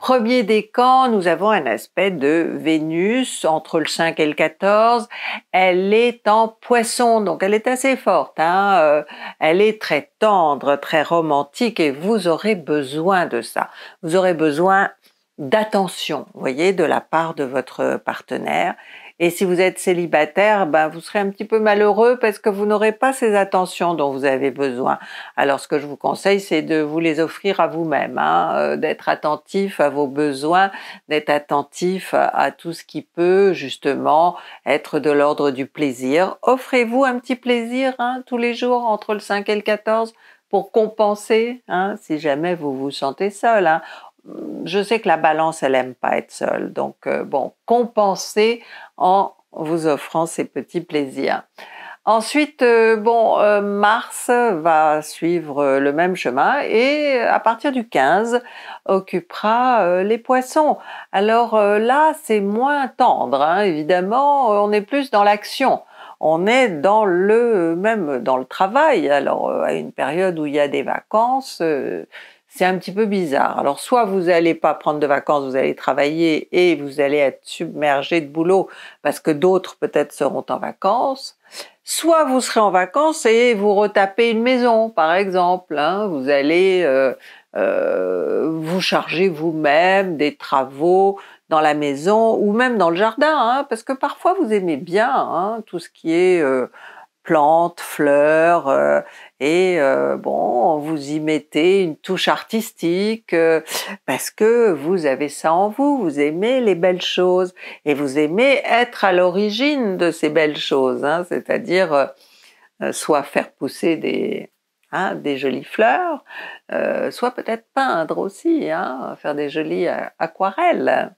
Premier décan, nous avons un aspect de Vénus entre le 5 et le 14. Elle est en poisson, donc elle est assez forte. Hein, euh, elle est très tendre, très romantique et vous aurez besoin de ça. Vous aurez besoin d'attention, voyez, de la part de votre partenaire et si vous êtes célibataire, bah, vous serez un petit peu malheureux parce que vous n'aurez pas ces attentions dont vous avez besoin. Alors ce que je vous conseille, c'est de vous les offrir à vous-même, hein, euh, d'être attentif à vos besoins, d'être attentif à, tout ce qui peut justement être de l'ordre du plaisir. Offrez-vous un petit plaisir hein, tous les jours entre le 5 et le 14 pour compenser, hein, si jamais vous vous sentez seul je sais que la balance, elle aime pas être seule. Donc, euh, bon, compensez en vous offrant ces petits plaisirs. Ensuite, euh, bon, euh, Mars va suivre le même chemin et à partir du 15 occupera les poissons. Alors là, c'est moins tendre, hein. évidemment, on est plus dans l'action on est dans le même dans le travail. Alors à une période où il y a des vacances, c'est un petit peu bizarre. Alors soit vous n'allez pas prendre de vacances, vous allez travailler et vous allez être submergé de boulot parce que d'autres peut-être seront en vacances, soit vous serez en vacances et vous retapez une maison par exemple, hein. vous allez euh, euh, vous charger vous-même des travaux dans la maison ou même dans le jardin, hein, parce que parfois vous aimez bien hein, tout ce qui est... Euh, plantes, fleurs, et euh, bon, vous y mettez une touche artistique euh, parce que vous avez ça en vous, vous aimez les belles choses et vous aimez être à l'origine de ces belles choses, hein, c'est-à-dire euh, soit faire pousser des, hein, des jolies fleurs, soit peut-être peindre aussi, hein, faire des jolies aquarelles.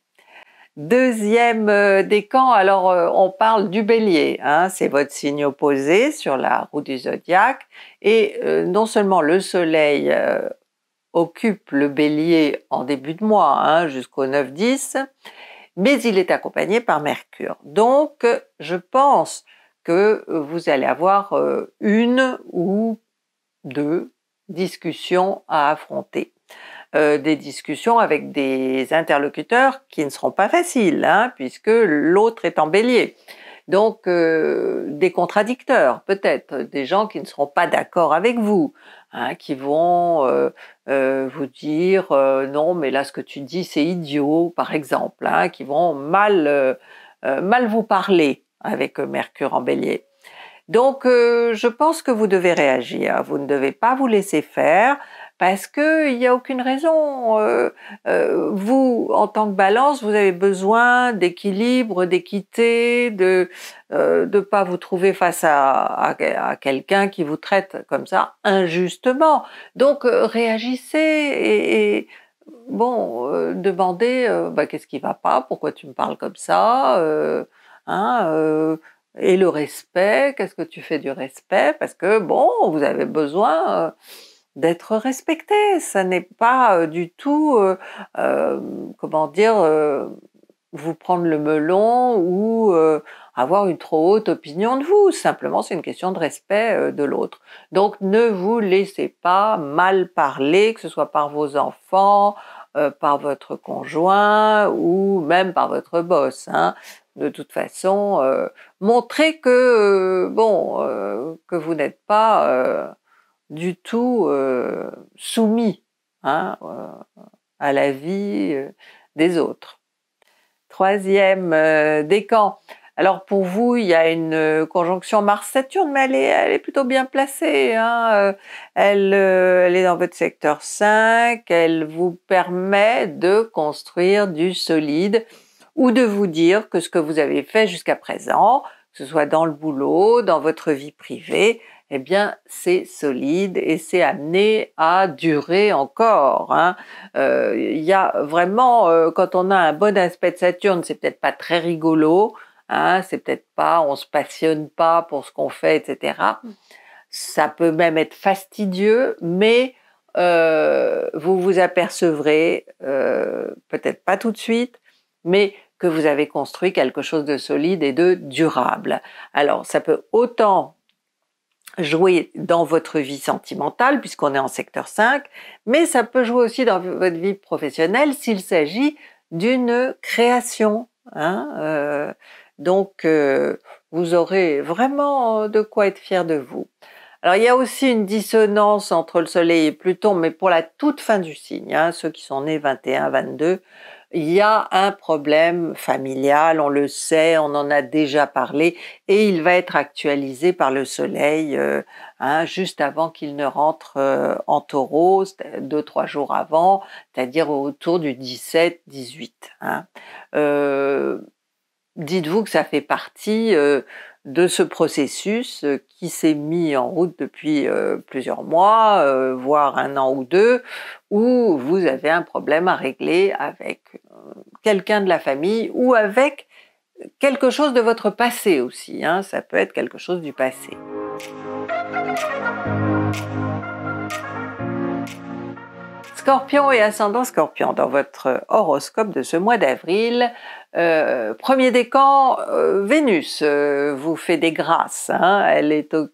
Deuxième euh, décan, alors euh, on parle du bélier, hein. c'est votre signe opposé sur la roue du zodiaque, et euh, non seulement le soleil occupe le bélier en début de mois, hein, jusqu'au 9-10, mais il est accompagné par Mercure. Donc je pense que vous allez avoir une ou deux discussions à affronter. Euh, des discussions avec des interlocuteurs qui ne seront pas faciles, hein, puisque l'autre est en bélier. Donc, euh, des contradicteurs, peut-être, des gens qui ne seront pas d'accord avec vous, hein, qui vont euh, vous dire non, mais là, ce que tu dis, c'est idiot, par exemple, hein, qui vont mal, mal vous parler avec Mercure en bélier. Donc, je pense que vous devez réagir, vous ne devez pas vous laisser faire, parce que il n'y a aucune raison. Euh, euh, vous, en tant que balance, vous avez besoin d'équilibre, d'équité, de ne euh, pas vous trouver face à, quelqu'un qui vous traite comme ça injustement. Donc réagissez et, bon, demandez bah, qu'est-ce qui va pas, pourquoi tu me parles comme ça, hein et le respect, qu'est-ce que tu fais du respect Parce que bon, vous avez besoin d'être respecté. Ça n'est pas euh, du tout, euh, euh, comment dire, vous prendre le melon ou avoir une trop haute opinion de vous. Simplement, c'est une question de respect de l'autre. Donc, ne vous laissez pas mal parler, que ce soit par vos enfants, par votre conjoint ou même par votre boss. Hein. de toute façon, montrez que bon, que vous n'êtes pas du tout euh, soumis hein, euh, à la vie euh, des autres. Troisième décan. Alors pour vous, il y a une conjonction Mars-Saturne, mais elle est, plutôt bien placée. Hein, elle, elle est dans votre secteur 5, elle vous permet de construire du solide ou de vous dire que ce que vous avez fait jusqu'à présent, que ce soit dans le boulot, dans votre vie privée, eh bien c'est solide et c'est amené à durer encore. Hein. Euh, il y a vraiment, euh, quand on a un bon aspect de Saturne, c'est peut-être pas très rigolo, hein, c'est peut-être pas, on se passionne pas pour ce qu'on fait, etc. Ça peut même être fastidieux, mais euh, vous vous apercevrez, peut-être pas tout de suite, mais que vous avez construit quelque chose de solide et de durable. Alors, ça peut autant jouer dans votre vie sentimentale, puisqu'on est en secteur 5, mais ça peut jouer aussi dans votre vie professionnelle s'il s'agit d'une création. Hein, euh. donc, euh, vous aurez vraiment de quoi être fier de vous. Alors, il y a aussi une dissonance entre le Soleil et Pluton, mais pour la toute fin du signe, hein, ceux qui sont nés 21, 22, il y a un problème familial, on le sait, on en a déjà parlé, et il va être actualisé par le Soleil euh, hein, juste avant qu'il ne rentre euh, en taureau, deux, trois jours avant, c'est-à-dire autour du 17-18. Hein. Euh, dites-vous que ça fait partie de ce processus euh, qui s'est mis en route depuis euh, plusieurs mois, euh, voire un an ou deux, où vous avez un problème à régler avec quelqu'un de la famille ou avec quelque chose de votre passé aussi. Hein. ça peut être quelque chose du passé. Scorpion et ascendant Scorpion, dans votre horoscope de ce mois d'avril, euh, premier décan, euh, Vénus euh, vous fait des grâces. Hein. elle est au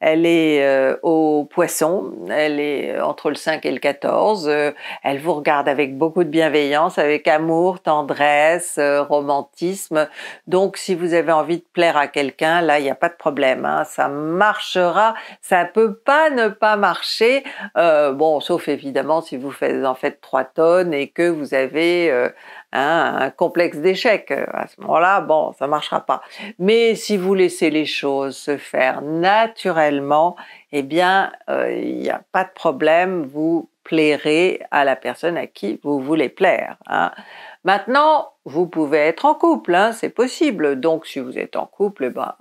elle est euh, au poisson, elle est euh, entre le 5 et le 14. Euh, elle vous regarde avec beaucoup de bienveillance, avec amour, tendresse, romantisme. Donc si vous avez envie de plaire à quelqu'un, là, il n'y a pas de problème. Hein. ça marchera, ça peut pas ne pas marcher. bon, sauf évidemment si vous faites, en fait 3 tonnes et que vous avez un complexe d'échec. À ce moment-là, bon, ça marchera pas. Mais si vous laissez les choses se faire naturellement, naturellement, eh bien, euh, il n'y a pas de problème, vous plairez à la personne à qui vous voulez plaire. Hein. Maintenant, vous pouvez être en couple, hein, c'est possible. Donc, si vous êtes en couple, eh ben,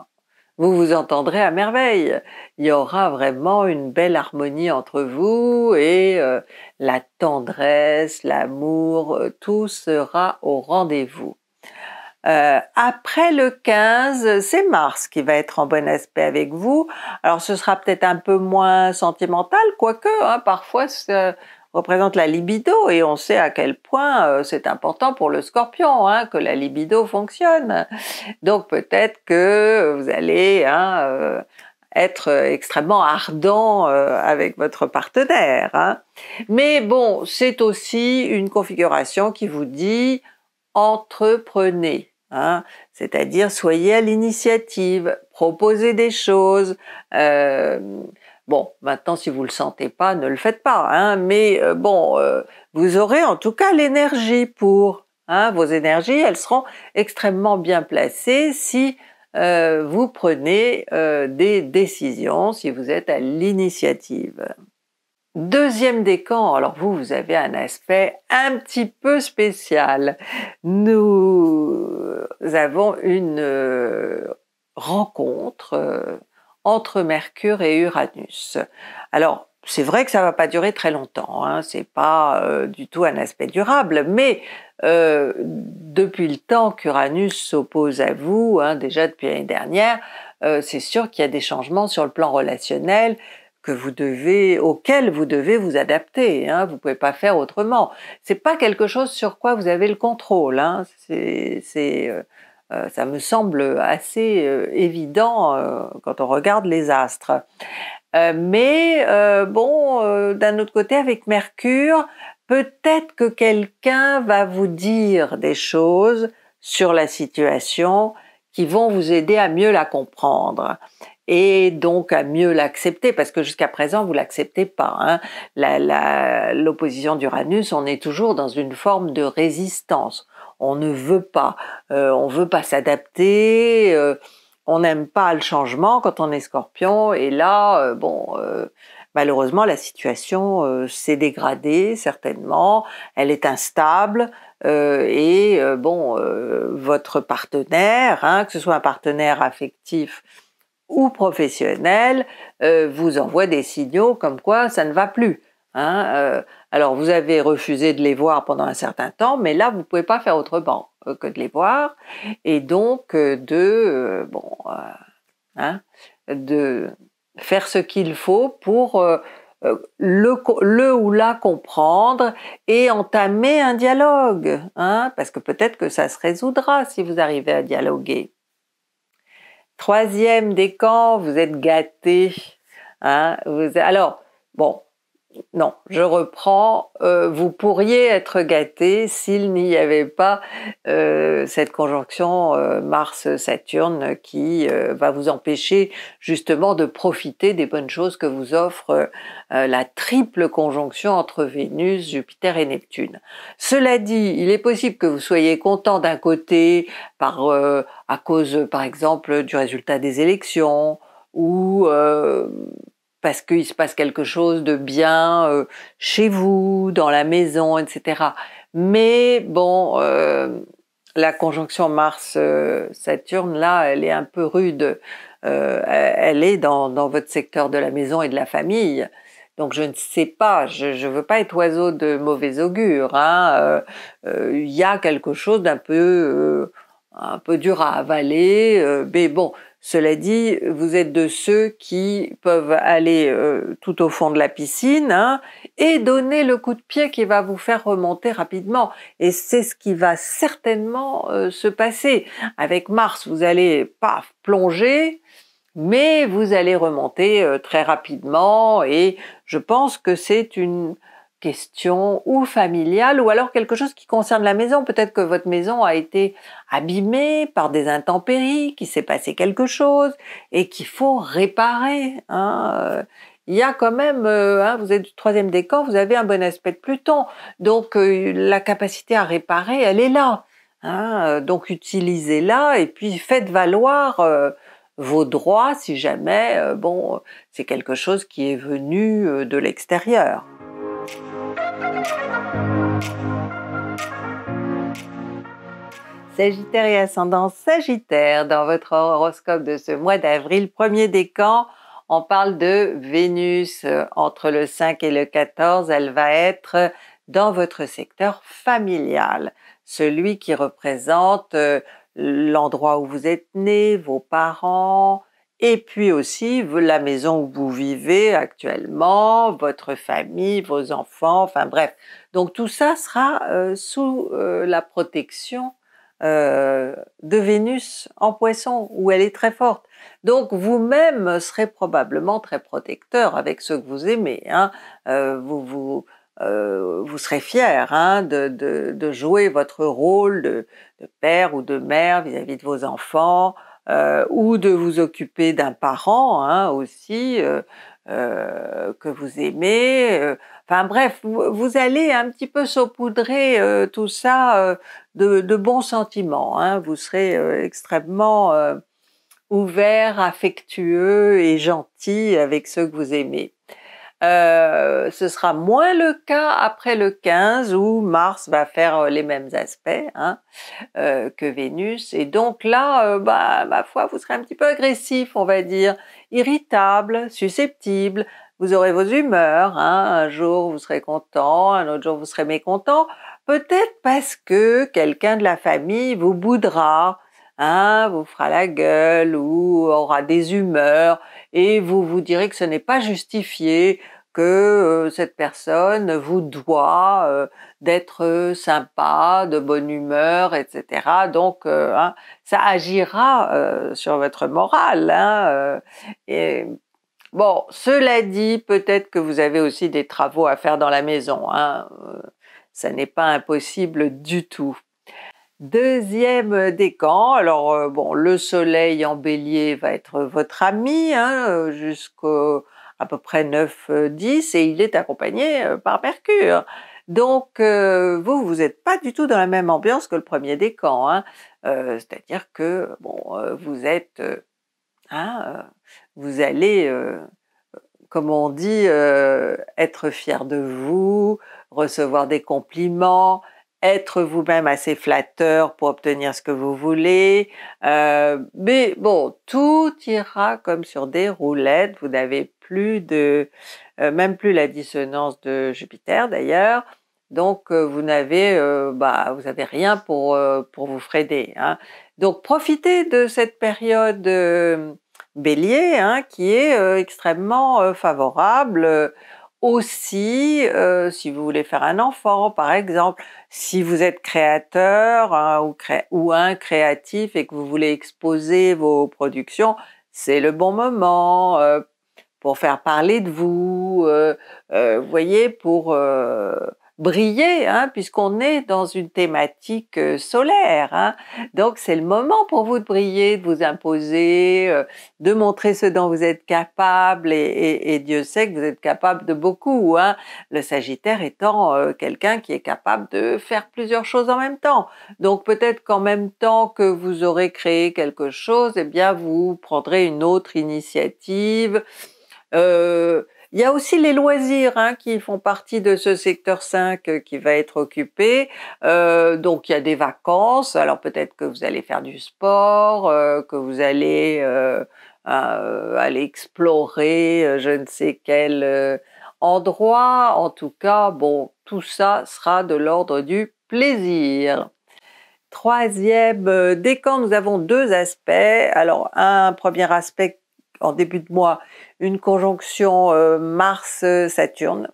vous vous entendrez à merveille. Il y aura vraiment une belle harmonie entre vous et euh, la tendresse, l'amour, euh, tout sera au rendez-vous. Euh, après le 15, c'est Mars qui va être en bon aspect avec vous. Alors ce sera peut-être un peu moins sentimental, quoique hein, parfois ça représente la libido et on sait à quel point euh, c'est important pour le scorpion hein, que la libido fonctionne. Donc peut-être que vous allez hein, euh, être extrêmement ardent avec votre partenaire. Hein. Mais bon, c'est aussi une configuration qui vous dit entreprenez. Hein. c'est-à-dire soyez à l'initiative, proposez des choses. Euh, bon, maintenant si vous le sentez pas, ne le faites pas. Hein. mais euh, bon, euh, vous aurez en tout cas l'énergie pour. Hein. vos énergies, elles seront extrêmement bien placées si vous prenez des décisions, si vous êtes à l'initiative. Deuxième décan, alors vous, vous avez un aspect un petit peu spécial. Nous avons une euh, rencontre euh, entre Mercure et Uranus. Alors, c'est vrai que ça va pas durer très longtemps, hein, c'est pas euh, du tout un aspect durable, mais depuis le temps qu'Uranus s'oppose à vous, hein, déjà depuis l'année dernière, c'est sûr qu'il y a des changements sur le plan relationnel, que vous devez, auquel vous devez vous adapter. Hein. vous pouvez pas faire autrement. C'est pas quelque chose sur quoi vous avez le contrôle. Hein. c'est, euh, euh, ça me semble assez euh, évident quand on regarde les astres. mais bon, d'un autre côté, avec Mercure, peut-être que quelqu'un va vous dire des choses sur la situation qui vont vous aider à mieux la comprendre et donc à mieux l'accepter, parce que jusqu'à présent, vous l'acceptez pas. Hein. L'opposition d'Uranus, on est toujours dans une forme de résistance. On ne veut pas, on euh, on veut pas s'adapter, euh, on n'aime pas le changement quand on est scorpion, et là, euh, bon... Malheureusement, la situation s'est dégradée, certainement, elle est instable, euh, et euh, bon, euh, votre partenaire, hein, que ce soit un partenaire affectif ou professionnel, vous envoie des signaux comme quoi ça ne va plus. Hein, alors vous avez refusé de les voir pendant un certain temps, mais là vous ne pouvez pas faire autrement que de les voir et donc de bon hein, de faire ce qu'il faut pour euh, le, ou la comprendre et entamer un dialogue, hein, parce que peut-être que ça se résoudra si vous arrivez à dialoguer. Troisième décan, vous êtes gâté. Hein, vous, alors, bon, non, je reprends, euh, vous pourriez être gâté s'il n'y avait pas euh, cette conjonction euh, Mars-Saturne qui va vous empêcher justement de profiter des bonnes choses que vous offre la triple conjonction entre Vénus, Jupiter et Neptune. Cela dit, il est possible que vous soyez content d'un côté par, à cause par exemple du résultat des élections ou parce qu'il se passe quelque chose de bien euh, chez vous, dans la maison, etc. Mais bon, euh, la conjonction Mars-Saturne, là, elle est un peu rude. Euh, elle est dans, votre secteur de la maison et de la famille. Donc je ne sais pas, je ne veux pas être oiseau de mauvais augure. Hein. Il y a quelque chose d'un peu, un peu dur à avaler, mais bon, cela dit, vous êtes de ceux qui peuvent aller euh, tout au fond de la piscine hein, et donner le coup de pied qui va vous faire remonter rapidement. Et c'est ce qui va certainement euh, se passer. Avec Mars, vous allez paf plonger, mais vous allez remonter euh, très rapidement. Et je pense que c'est une question ou familiale ou alors quelque chose qui concerne la maison. Peut-être que votre maison a été abîmée par des intempéries, qui s'est passé quelque chose et qu'il faut réparer. Hein. Euh, il y a quand même, euh, hein, vous êtes du troisième décor vous avez un bon aspect de Pluton, donc euh, la capacité à réparer, elle est là. Hein. donc utilisez-la et puis faites valoir vos droits si jamais, bon, c'est quelque chose qui est venu de l'extérieur. Sagittaire et ascendant Sagittaire, dans votre horoscope de ce mois d'avril, premier décan, on parle de Vénus. Entre le 5 et le 14, elle va être dans votre secteur familial, celui qui représente euh, l'endroit où vous êtes né, vos parents, et puis aussi la maison où vous vivez actuellement, votre famille, vos enfants, enfin bref. Donc tout ça sera euh, sous euh, la protection euh, de Vénus en poisson, où elle est très forte. Donc vous-même serez probablement très protecteur avec ceux que vous aimez. Hein. vous, vous, vous serez fier hein, de, de, jouer votre rôle de, père ou de mère vis à -vis de vos enfants, euh, ou de vous occuper d'un parent hein, aussi euh, euh, que vous aimez. Enfin bref, vous, allez un petit peu saupoudrer tout ça de, bons sentiments. Hein. Vous serez extrêmement ouvert, affectueux et gentil avec ceux que vous aimez. Euh, ce sera moins le cas après le 15 où Mars va faire euh, les mêmes aspects hein, euh, que Vénus. Et donc là, bah, ma foi, vous serez un petit peu agressif, on va dire, irritable, susceptible. Vous aurez vos humeurs. Hein. un jour, vous serez content, un autre jour, vous serez mécontent. Peut-être parce que quelqu'un de la famille vous boudra Hein, vous fera la gueule ou aura des humeurs et vous vous direz que ce n'est pas justifié, que euh, cette personne vous doit euh, d'être euh, sympa, de bonne humeur, etc. Donc, hein, ça agira sur votre morale. Hein, et bon, cela dit, peut-être que vous avez aussi des travaux à faire dans la maison. Hein, ça n'est pas impossible du tout. Deuxième décan, alors euh, bon, le soleil en bélier va être votre ami hein, jusqu'à peu près 9-10 euh, et il est accompagné euh, par Mercure. Donc vous, vous n'êtes pas du tout dans la même ambiance que le premier décan. Hein. C'est-à-dire que bon, vous êtes, hein, vous allez, comme on dit, être fier de vous, recevoir des compliments, être vous-même assez flatteur pour obtenir ce que vous voulez. Euh, mais bon, tout ira comme sur des roulettes. Vous n'avez plus de, euh, même plus la dissonance de Jupiter d'ailleurs. Donc euh, vous n'avez, bah, vous avez rien pour pour vous freiner. Donc profitez de cette période Bélier hein, qui est extrêmement favorable aussi, euh, si vous voulez faire un enfant, par exemple, si vous êtes créateur hein, ou, un créatif et que vous voulez exposer vos productions, c'est le bon moment euh, pour faire parler de vous, euh, vous voyez, pour briller, hein, puisqu'on est dans une thématique euh, solaire. Hein. Donc c'est le moment pour vous de briller, de vous imposer, euh, de montrer ce dont vous êtes capable, et, Dieu sait que vous êtes capable de beaucoup. Hein. Le Sagittaire étant euh, quelqu'un qui est capable de faire plusieurs choses en même temps. Donc peut-être qu'en même temps que vous aurez créé quelque chose, eh bien vous prendrez une autre initiative. Il y a aussi les loisirs hein, qui font partie de ce secteur 5 euh, qui va être occupé. Euh, donc il y a des vacances, alors peut-être que vous allez faire du sport, euh, que vous allez aller explorer je ne sais quel endroit. En tout cas, bon, tout ça sera de l'ordre du plaisir. Troisième décan, nous avons deux aspects. Alors un premier aspect en début de mois une conjonction euh, Mars-Saturne.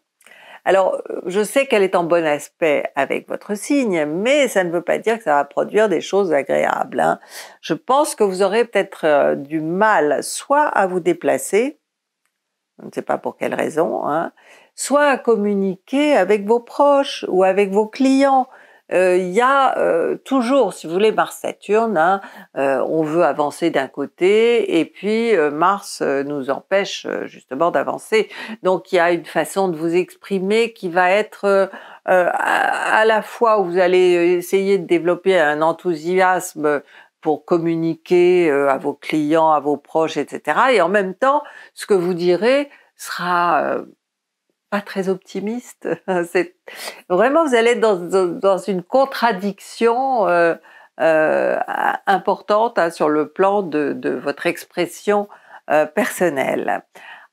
Alors, je sais qu'elle est en bon aspect avec votre signe, mais ça ne veut pas dire que ça va produire des choses agréables. Hein. Je pense que vous aurez peut-être euh, du mal soit à vous déplacer, je ne sais pas pour quelle raison, hein, soit à communiquer avec vos proches ou avec vos clients. Euh, il y a euh, toujours, si vous voulez, Mars-Saturne, hein, euh, on veut avancer d'un côté et puis Mars nous empêche justement d'avancer. Donc il y a une façon de vous exprimer qui va être à, à, la fois où vous allez essayer de développer un enthousiasme pour communiquer à vos clients, à vos proches, etc. Et en même temps, ce que vous direz sera pas très optimiste. vraiment vous allez dans, une contradiction euh, euh, importante hein, sur le plan de, votre expression euh, personnelle.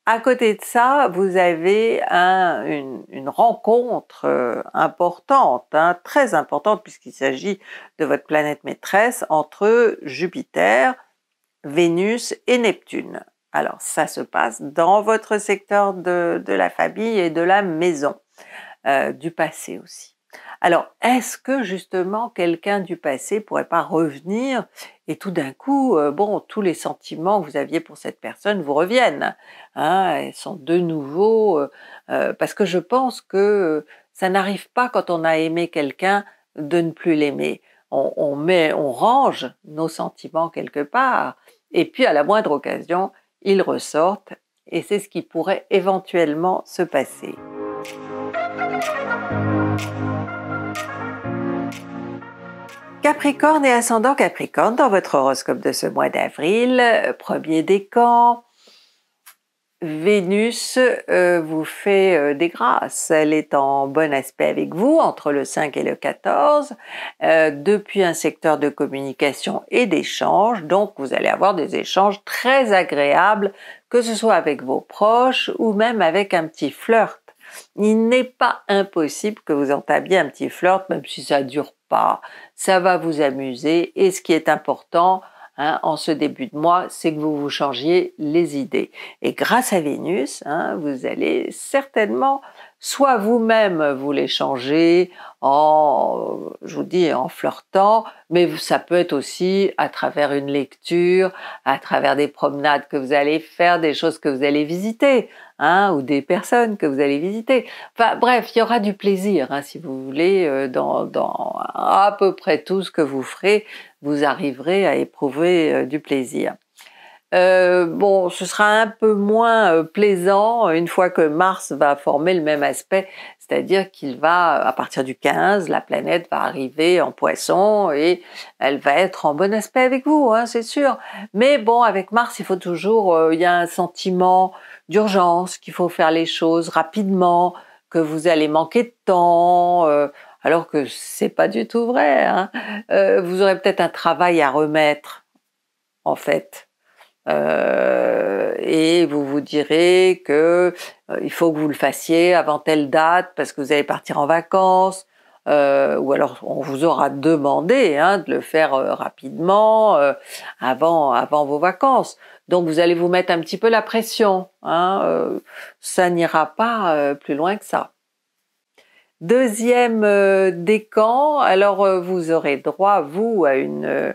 À côté de ça, vous avez une, rencontre importante, hein, très importante puisqu'il s'agit de votre planète maîtresse entre Jupiter, Vénus et Neptune. Alors, ça se passe dans votre secteur de, de la famille et de la maison, euh, du passé aussi. Alors, est-ce que justement quelqu'un du passé pourrait pas revenir et tout d'un coup, euh, bon, tous les sentiments que vous aviez pour cette personne vous reviennent, hein, sont de nouveau, euh, parce que je pense que ça n'arrive pas quand on a aimé quelqu'un de ne plus l'aimer. on, met, on range nos sentiments quelque part, et puis à la moindre occasion, ils ressortent et c'est ce qui pourrait éventuellement se passer. Capricorne et ascendant Capricorne dans votre horoscope de ce mois d'avril, euh, premier décan, Vénus euh, vous fait euh, des grâces. Elle est en bon aspect avec vous entre le 5 et le 14 euh, depuis un secteur de communication et d'échange. Donc vous allez avoir des échanges très agréables, que ce soit avec vos proches ou même avec un petit flirt. Il n'est pas impossible que vous entamiez un petit flirt, même si ça dure pas. Ça va vous amuser et ce qui est important, Hein, en ce début de mois, c'est que vous vous changiez les idées. Et grâce à Vénus, hein, vous allez certainement Soit vous-même vous les changez en, je vous dis, en flirtant, mais ça peut être aussi à travers une lecture, à travers des promenades que vous allez faire, des choses que vous allez visiter, hein, ou des personnes que vous allez visiter. Enfin, bref, il y aura du plaisir, hein, si vous voulez, euh, dans à peu près tout ce que vous ferez, vous arriverez à éprouver euh, du plaisir. Euh, bon, ce sera un peu moins euh, plaisant euh, une fois que Mars va former le même aspect, c'est-à-dire qu'il va, à partir du 15, la planète va arriver en poisson et elle va être en bon aspect avec vous, hein, c'est sûr. Mais bon, avec Mars, il faut toujours, il y a un sentiment d'urgence, qu'il faut faire les choses rapidement, que vous allez manquer de temps alors que c'est pas du tout vrai. Hein. vous aurez peut-être un travail à remettre, en fait. Euh, et vous vous direz que euh, il faut que vous le fassiez avant telle date parce que vous allez partir en vacances. Euh, ou alors on vous aura demandé hein, de le faire rapidement avant avant vos vacances. Donc vous allez vous mettre un petit peu la pression. Hein, ça n'ira pas plus loin que ça. Deuxième décan, alors vous aurez droit vous à une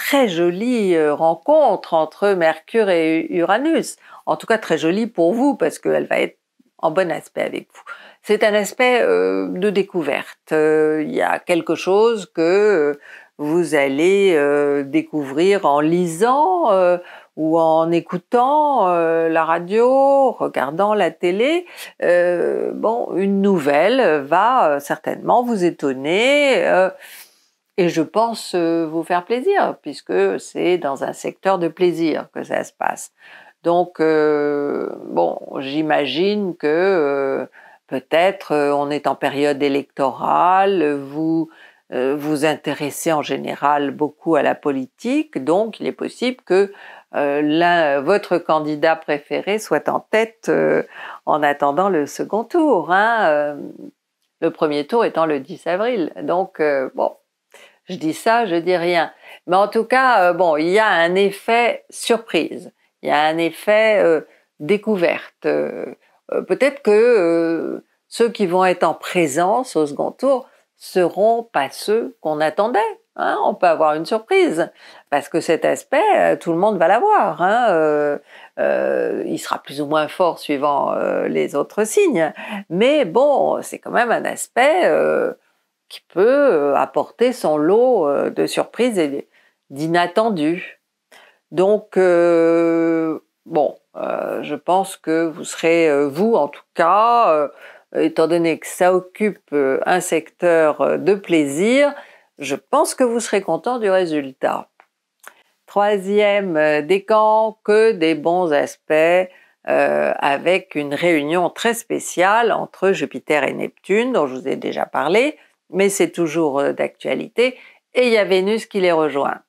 très jolie euh, rencontre entre Mercure et Uranus. En tout cas, très jolie pour vous parce qu'elle va être en bon aspect avec vous. C'est un aspect euh, de découverte. Euh, il y a quelque chose que vous allez découvrir en lisant ou en écoutant la radio, regardant la télé. bon, une nouvelle va certainement vous étonner et je pense euh, vous faire plaisir, puisque c'est dans un secteur de plaisir que ça se passe. Donc, euh, bon, j'imagine que euh, peut-être on est en période électorale, vous vous intéressez en général beaucoup à la politique, donc il est possible que votre candidat préféré soit en tête en attendant le second tour. Hein, le premier tour étant le 10 avril. Donc, bon, je dis ça, je dis rien. Mais en tout cas, euh, bon, il y a un effet surprise, il y a un effet euh, découverte. Euh, peut-être que ceux qui vont être en présence au second tour seront pas ceux qu'on attendait. Hein. on peut avoir une surprise parce que cet aspect, tout le monde va l'avoir. Hein. il sera plus ou moins fort suivant les autres signes, mais bon, c'est quand même un aspect qui peut euh, apporter son lot euh, de surprises et d'inattendus. Donc, euh, bon, je pense que vous serez, vous en tout cas, étant donné que ça occupe un secteur de plaisir, je pense que vous serez content du résultat. Troisième décan, que des bons aspects avec une réunion très spéciale entre Jupiter et Neptune dont je vous ai déjà parlé, mais c'est toujours euh, d'actualité, et il y a Vénus qui les rejoint.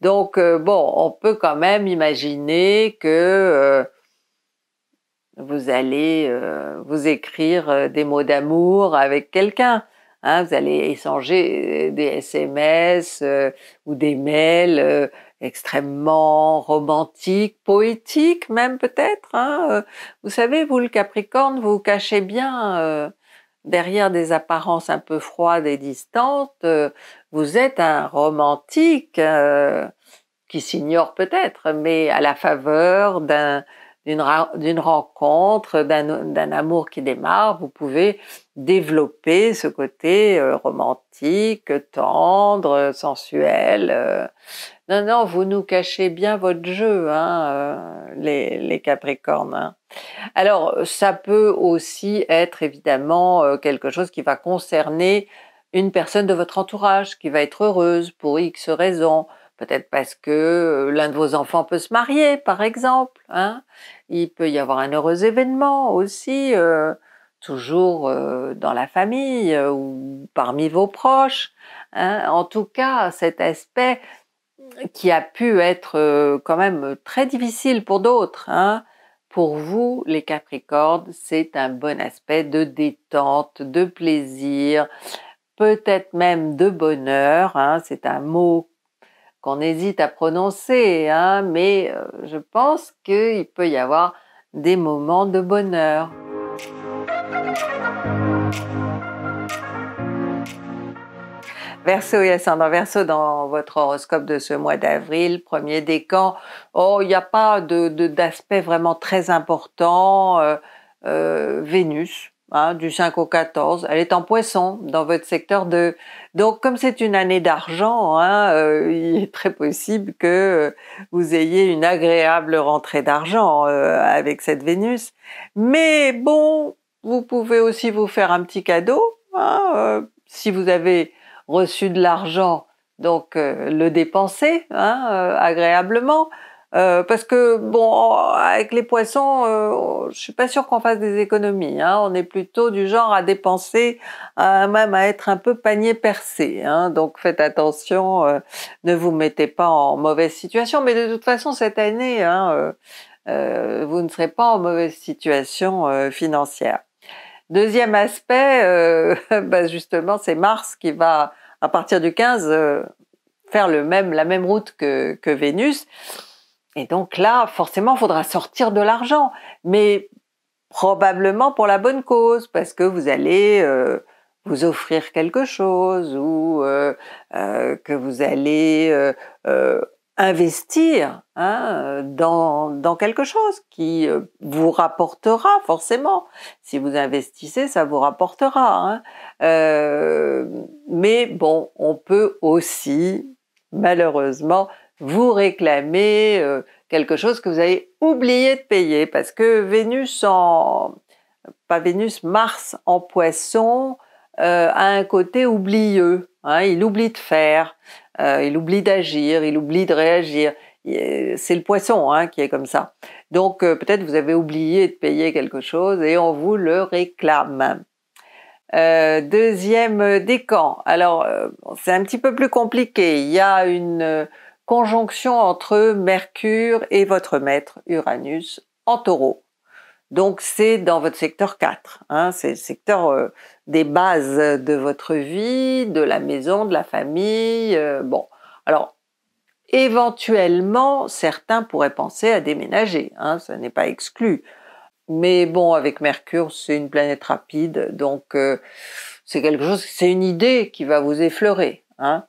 Donc, euh, bon, on peut quand même imaginer que euh, vous allez vous écrire des mots d'amour avec quelqu'un. Hein, vous allez échanger des SMS ou des mails extrêmement romantiques, poétiques même peut-être. Hein, vous savez, vous le Capricorne, vous cachez bien derrière des apparences un peu froides et distantes, euh, vous êtes un romantique euh, qui s'ignore peut-être, mais à la faveur d'une rencontre, d'un amour qui démarre, vous pouvez développer ce côté euh, romantique, tendre, sensuel. Euh. Non, non, vous nous cachez bien votre jeu, hein, euh, les, les, Capricornes. Hein. Alors, ça peut aussi être évidemment quelque chose qui va concerner une personne de votre entourage qui va être heureuse pour X raisons. Peut-être parce que l'un de vos enfants peut se marier, par exemple. Hein. Il peut y avoir un heureux événement aussi toujours euh, dans la famille euh, ou parmi vos proches. Hein. En tout cas, cet aspect qui a pu être euh, quand même très difficile pour d'autres. Hein. Pour vous, les Capricornes, c'est un bon aspect de détente, de plaisir, peut-être même de bonheur. Hein. C'est un mot qu'on hésite à prononcer, mais je pense qu'il peut y avoir des moments de bonheur. Verseau et ascendant Verseau dans votre horoscope de ce mois d'avril, premier décan. Oh, il n'y a pas de, d'aspect vraiment très important. Euh, euh, Vénus, hein, du 5 au 14, elle est en poisson dans votre secteur de... Donc comme c'est une année d'argent, hein, euh, il est très possible que vous ayez une agréable rentrée d'argent avec cette Vénus. Mais bon, vous pouvez aussi vous faire un petit cadeau. Hein, si vous avez reçu de l'argent, donc euh, le dépenser hein, euh, agréablement. Euh, parce que bon, avec les poissons, je ne suis pas sûre qu'on fasse des économies. Hein. on est plutôt du genre à dépenser, même à être un peu panier percé. Hein. donc faites attention, ne vous mettez pas en mauvaise situation. Mais de toute façon, cette année, vous ne serez pas en mauvaise situation financière. Deuxième aspect, euh, bah, justement, c'est Mars qui va, à partir du 15, euh, faire le même, la même route que, que Vénus. Et donc là, forcément, il faudra sortir de l'argent, mais probablement pour la bonne cause, parce que vous allez euh, vous offrir quelque chose ou que vous allez investir hein, dans, dans, quelque chose qui euh, vous rapportera forcément. Si vous investissez, ça vous rapportera. Hein. Euh, mais bon, on peut aussi, malheureusement, vous réclamer euh, quelque chose que vous avez oublié de payer parce que Vénus en... pas Vénus, Mars en poisson a un côté oublieux. Hein, il oublie de faire, euh, il oublie d'agir, il oublie de réagir. C'est le poisson hein, qui est comme ça. Donc euh, peut-être vous avez oublié de payer quelque chose et on vous le réclame. Euh, deuxième décan. Alors c'est un petit peu plus compliqué. Il y a une conjonction entre Mercure et votre maître Uranus en taureau. Donc c'est dans votre secteur 4, hein, c'est le secteur des bases de votre vie, de la maison, de la famille. Euh, bon, alors éventuellement, certains pourraient penser à déménager, hein, ça n'est pas exclu. Mais bon, avec Mercure, c'est une planète rapide, donc euh, c'est quelque chose, c'est une idée qui va vous effleurer. Hein.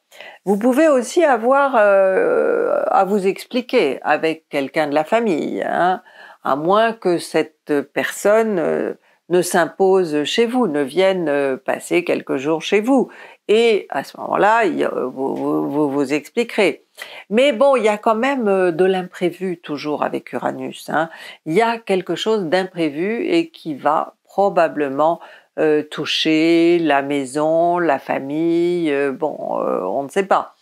Vous pouvez aussi avoir euh, à vous expliquer avec quelqu'un de la famille, hein, à moins que cette personne ne s'imposent chez vous, ne viennent euh, passer quelques jours chez vous. Et à ce moment-là, euh, vous, vous, expliquerez. Mais bon, il y a quand même euh, de l'imprévu toujours avec Uranus. Hein. Il y a quelque chose d'imprévu et qui va probablement toucher la maison, la famille. bon, on ne sait pas.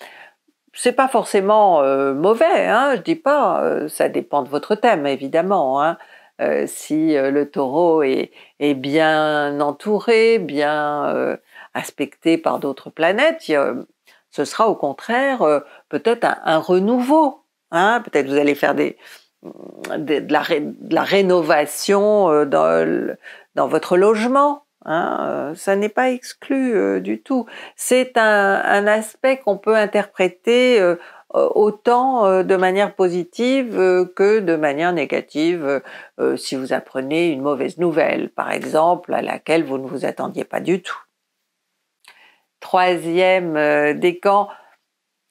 C'est pas forcément mauvais, hein, je dis pas. ça dépend de votre thème, évidemment. Hein. Euh, si euh, le taureau est, bien entouré, bien euh, aspecté par d'autres planètes, ce sera au contraire peut-être un, renouveau. Hein. peut-être vous allez faire des, de, la, rénovation dans, votre logement. Hein, ça n'est pas exclu du tout. C'est un, aspect qu'on peut interpréter euh, autant euh, de manière positive euh, que de manière négative si vous apprenez une mauvaise nouvelle, par exemple, à laquelle vous ne vous attendiez pas du tout. Troisième décan,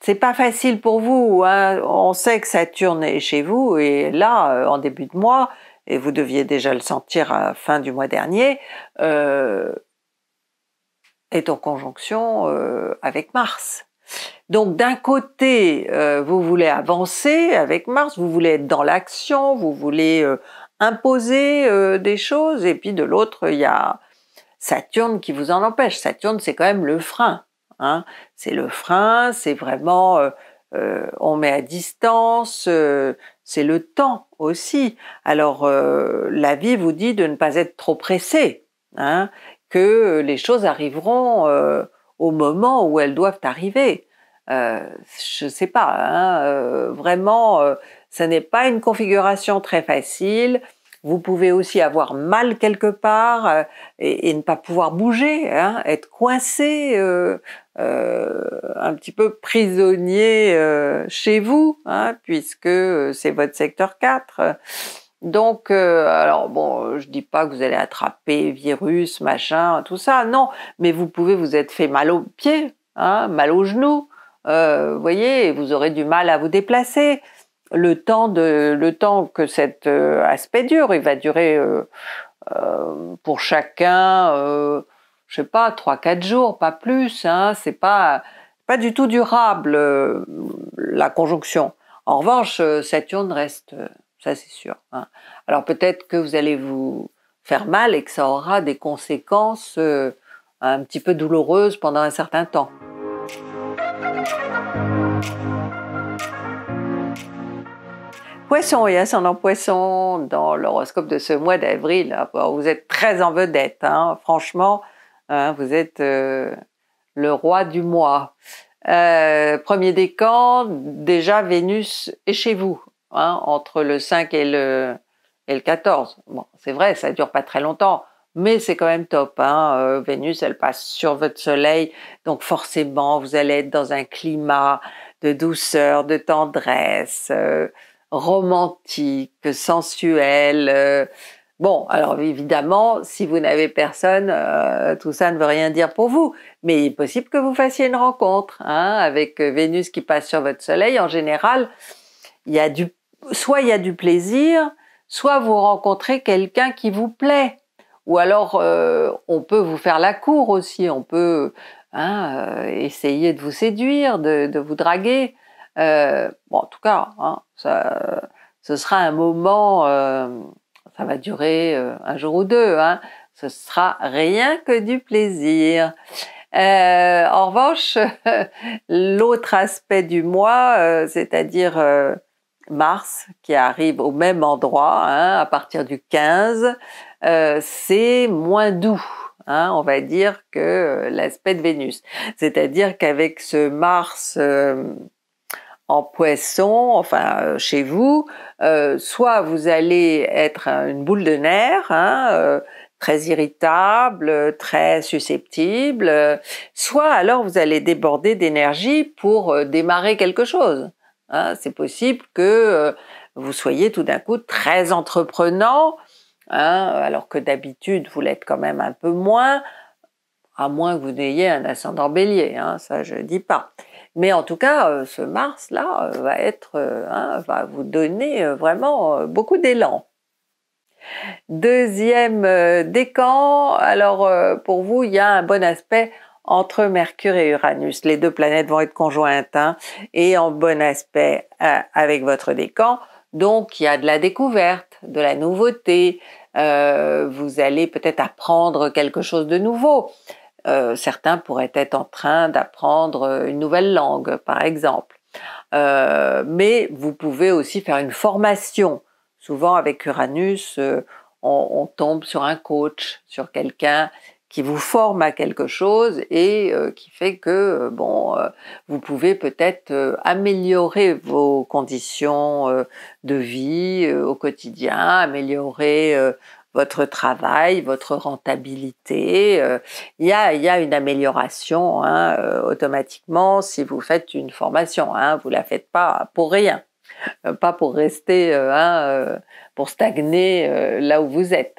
c'est pas facile pour vous. Hein. On sait que Saturne est chez vous et là, en début de mois, et vous deviez déjà le sentir à la fin du mois dernier, est en conjonction avec Mars. Donc d'un côté, euh, vous voulez avancer avec Mars, vous voulez être dans l'action, vous voulez euh, imposer euh, des choses, et puis de l'autre, il y a Saturne qui vous en empêche. Saturne, c'est quand même le frein. Hein. C'est le frein, c'est vraiment... on met à distance, c'est le temps aussi. Alors la vie vous dit de ne pas être trop pressé, hein, que les choses arriveront au moment où elles doivent arriver. Euh, je ne sais pas, hein, euh, vraiment, euh, ce n'est pas une configuration très facile. Vous pouvez aussi avoir mal quelque part euh, et, ne pas pouvoir bouger, hein, être coincé, un petit peu prisonnier chez vous, hein, puisque c'est votre secteur 4. Donc, euh, alors bon, euh, je dis pas que vous allez attraper virus, machin, tout ça, non, mais vous pouvez vous être fait mal aux pieds, hein, mal aux genoux, euh, vous voyez, vous aurez du mal à vous déplacer. Le temps, de, le temps que cet aspect dure, il va durer pour chacun, je je sais pas, 3-4 jours, pas plus, hein, c'est pas, pas du tout durable la conjonction. En revanche, Saturne reste ça c'est sûr. Hein. Alors peut-être que vous allez vous faire mal et que ça aura des conséquences euh, un petit peu douloureuses pendant un certain temps. Poisson et ascendant poisson dans l'horoscope de ce mois d'avril. Ah, vous êtes très en vedette, hein. franchement, hein, vous êtes euh, le roi du mois. Euh, premier décan, déjà Vénus est chez vous. Hein, entre le 5 et le, et le 14. Bon, c'est vrai, ça dure pas très longtemps, mais c'est quand même top. Hein. Euh, Vénus, elle passe sur votre soleil, donc forcément, vous allez être dans un climat de douceur, de tendresse, euh, romantique, sensuel. Euh. Bon, alors évidemment, si vous n'avez personne, tout ça ne veut rien dire pour vous, mais il est possible que vous fassiez une rencontre hein, avec Vénus qui passe sur votre soleil. En général, il y a du soit il y a du plaisir, soit vous rencontrez quelqu'un qui vous plaît. Ou alors, euh, on peut vous faire la cour aussi, on peut hein, euh, essayer de vous séduire, de, vous draguer. Euh, bon, en tout cas, hein, ça, ce sera un moment, ça va durer un jour ou deux, hein. ce sera rien que du plaisir. en revanche, l'autre aspect du mois, c'est-à-dire Mars qui arrive au même endroit hein, à partir du 15, euh, c'est moins doux. Hein, on va dire que euh, l'aspect de Vénus. C'est-à-dire qu'avec ce Mars euh, en poisson, enfin chez vous, soit vous allez être une boule de nerfs, hein, très irritable, très susceptible, soit alors vous allez déborder d'énergie pour démarrer quelque chose. Hein, c'est possible que euh, vous soyez tout d'un coup très entreprenant, hein, alors que d'habitude vous l'êtes quand même un peu moins, à moins que vous n'ayez un ascendant bélier, hein, ça je ne dis pas. Mais en tout cas, euh, ce Mars-là euh, va être, va vous donner vraiment beaucoup d'élan. Deuxième décan, alors pour vous, il y a un bon aspect entre Mercure et Uranus. Les deux planètes vont être conjointes hein, et en bon aspect euh, avec votre décan. Donc, il y a de la découverte, de la nouveauté. Euh, vous allez peut-être apprendre quelque chose de nouveau. Euh, certains pourraient être en train d'apprendre une nouvelle langue, par exemple. mais vous pouvez aussi faire une formation. Souvent, avec Uranus, on tombe sur un coach, sur quelqu'un qui vous forme à quelque chose et euh, qui fait que euh, bon, euh, vous pouvez peut-être améliorer vos conditions de vie au quotidien, améliorer votre travail, votre rentabilité. Il y, a, une amélioration hein, automatiquement si vous faites une formation. Hein, vous la faites pas pour rien, pas pour rester, hein, pour stagner là où vous êtes.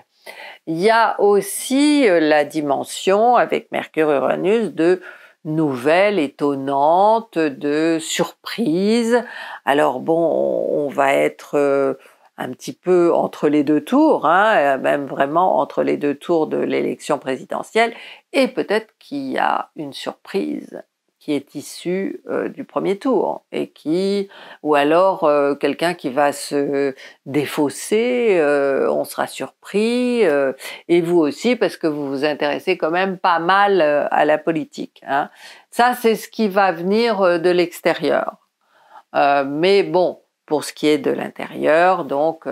Il y a aussi euh, la dimension avec Mercure-Uranus de nouvelles étonnantes, de surprises. Alors bon, on va être euh, un petit peu entre les deux tours, hein, euh, même vraiment entre les deux tours de l'élection présidentielle, et peut-être qu'il y a une surprise qui est issu euh, du premier tour et qui ou alors euh, quelqu'un qui va se défausser euh, on sera surpris et vous aussi parce que vous vous intéressez quand même pas mal à la politique hein. ça c'est ce qui va venir de l'extérieur mais bon pour ce qui est de l'intérieur donc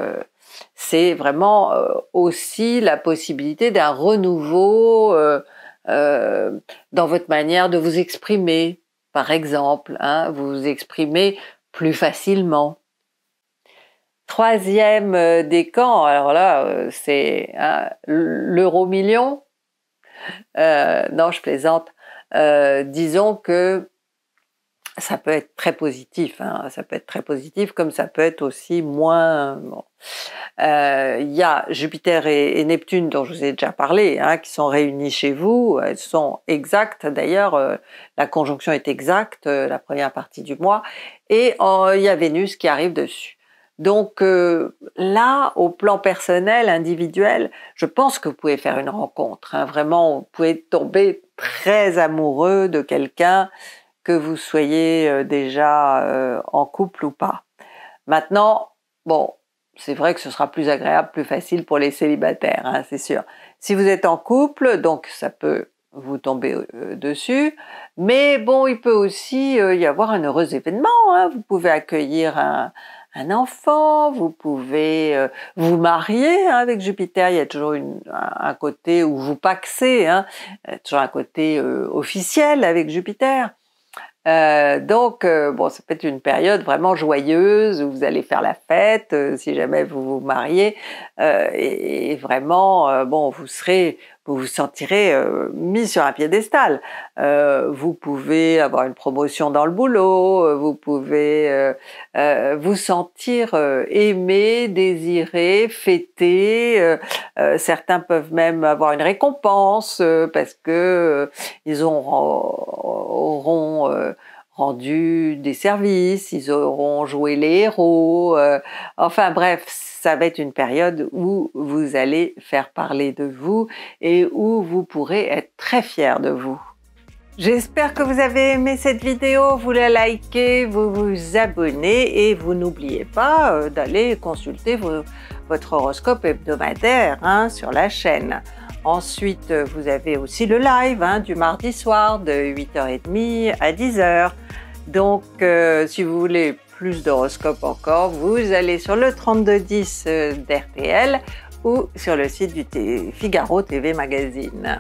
c'est vraiment aussi la possibilité d'un renouveau euh, dans votre manière de vous exprimer, par exemple, hein, vous vous exprimez plus facilement. Troisième euh, décan, alors là, euh, c'est hein, l'euro million. Euh, non, je plaisante. disons que ça peut être très positif, hein. ça peut être très positif, comme ça peut être aussi moins. Euh, il y a Jupiter et, Neptune dont je vous ai déjà parlé, hein, qui sont réunis chez vous. Elles sont exactes d'ailleurs. Euh, la conjonction est exacte euh, la première partie du mois, et il y a Vénus qui arrive dessus. Donc là, au plan personnel, individuel, je pense que vous pouvez faire une rencontre. Hein. vraiment, vous pouvez tomber très amoureux de quelqu'un que vous soyez euh, déjà euh, en couple ou pas. Maintenant, bon, c'est vrai que ce sera plus agréable, plus facile pour les célibataires, hein, c'est sûr. Si vous êtes en couple, donc ça peut vous tomber euh, dessus, mais bon, il peut aussi y avoir un heureux événement. Hein. Vous pouvez accueillir un, enfant, vous pouvez vous marier hein. avec Jupiter. Il y a toujours un, côté où vous paxez, il y a toujours un côté officiel avec Jupiter. Euh, donc, euh, bon, ça peut être une période vraiment joyeuse où vous allez faire la fête euh, si jamais vous vous mariez. et, vraiment, bon, vous serez vous vous sentirez euh, mis sur un piédestal. Euh, vous pouvez avoir une promotion dans le boulot, euh, vous pouvez vous sentir aimé, désiré, fêté. certains peuvent même avoir une récompense parce que ils auront rendu des services, ils auront joué les héros. Euh, enfin bref, ça va être une période où vous allez faire parler de vous et où vous pourrez être très fier de vous. J'espère que vous avez aimé cette vidéo, vous la likez, vous vous abonnez et vous n'oubliez pas euh, d'aller consulter votre horoscope hebdomadaire hein, sur la chaîne. Ensuite, euh, vous avez aussi le live hein, du mardi soir de 8h30 à 10h. Donc, euh, si vous voulez plus d'horoscopes encore, vous allez sur le 3210 euh, d'RTL ou sur le site du Figaro TV Magazine.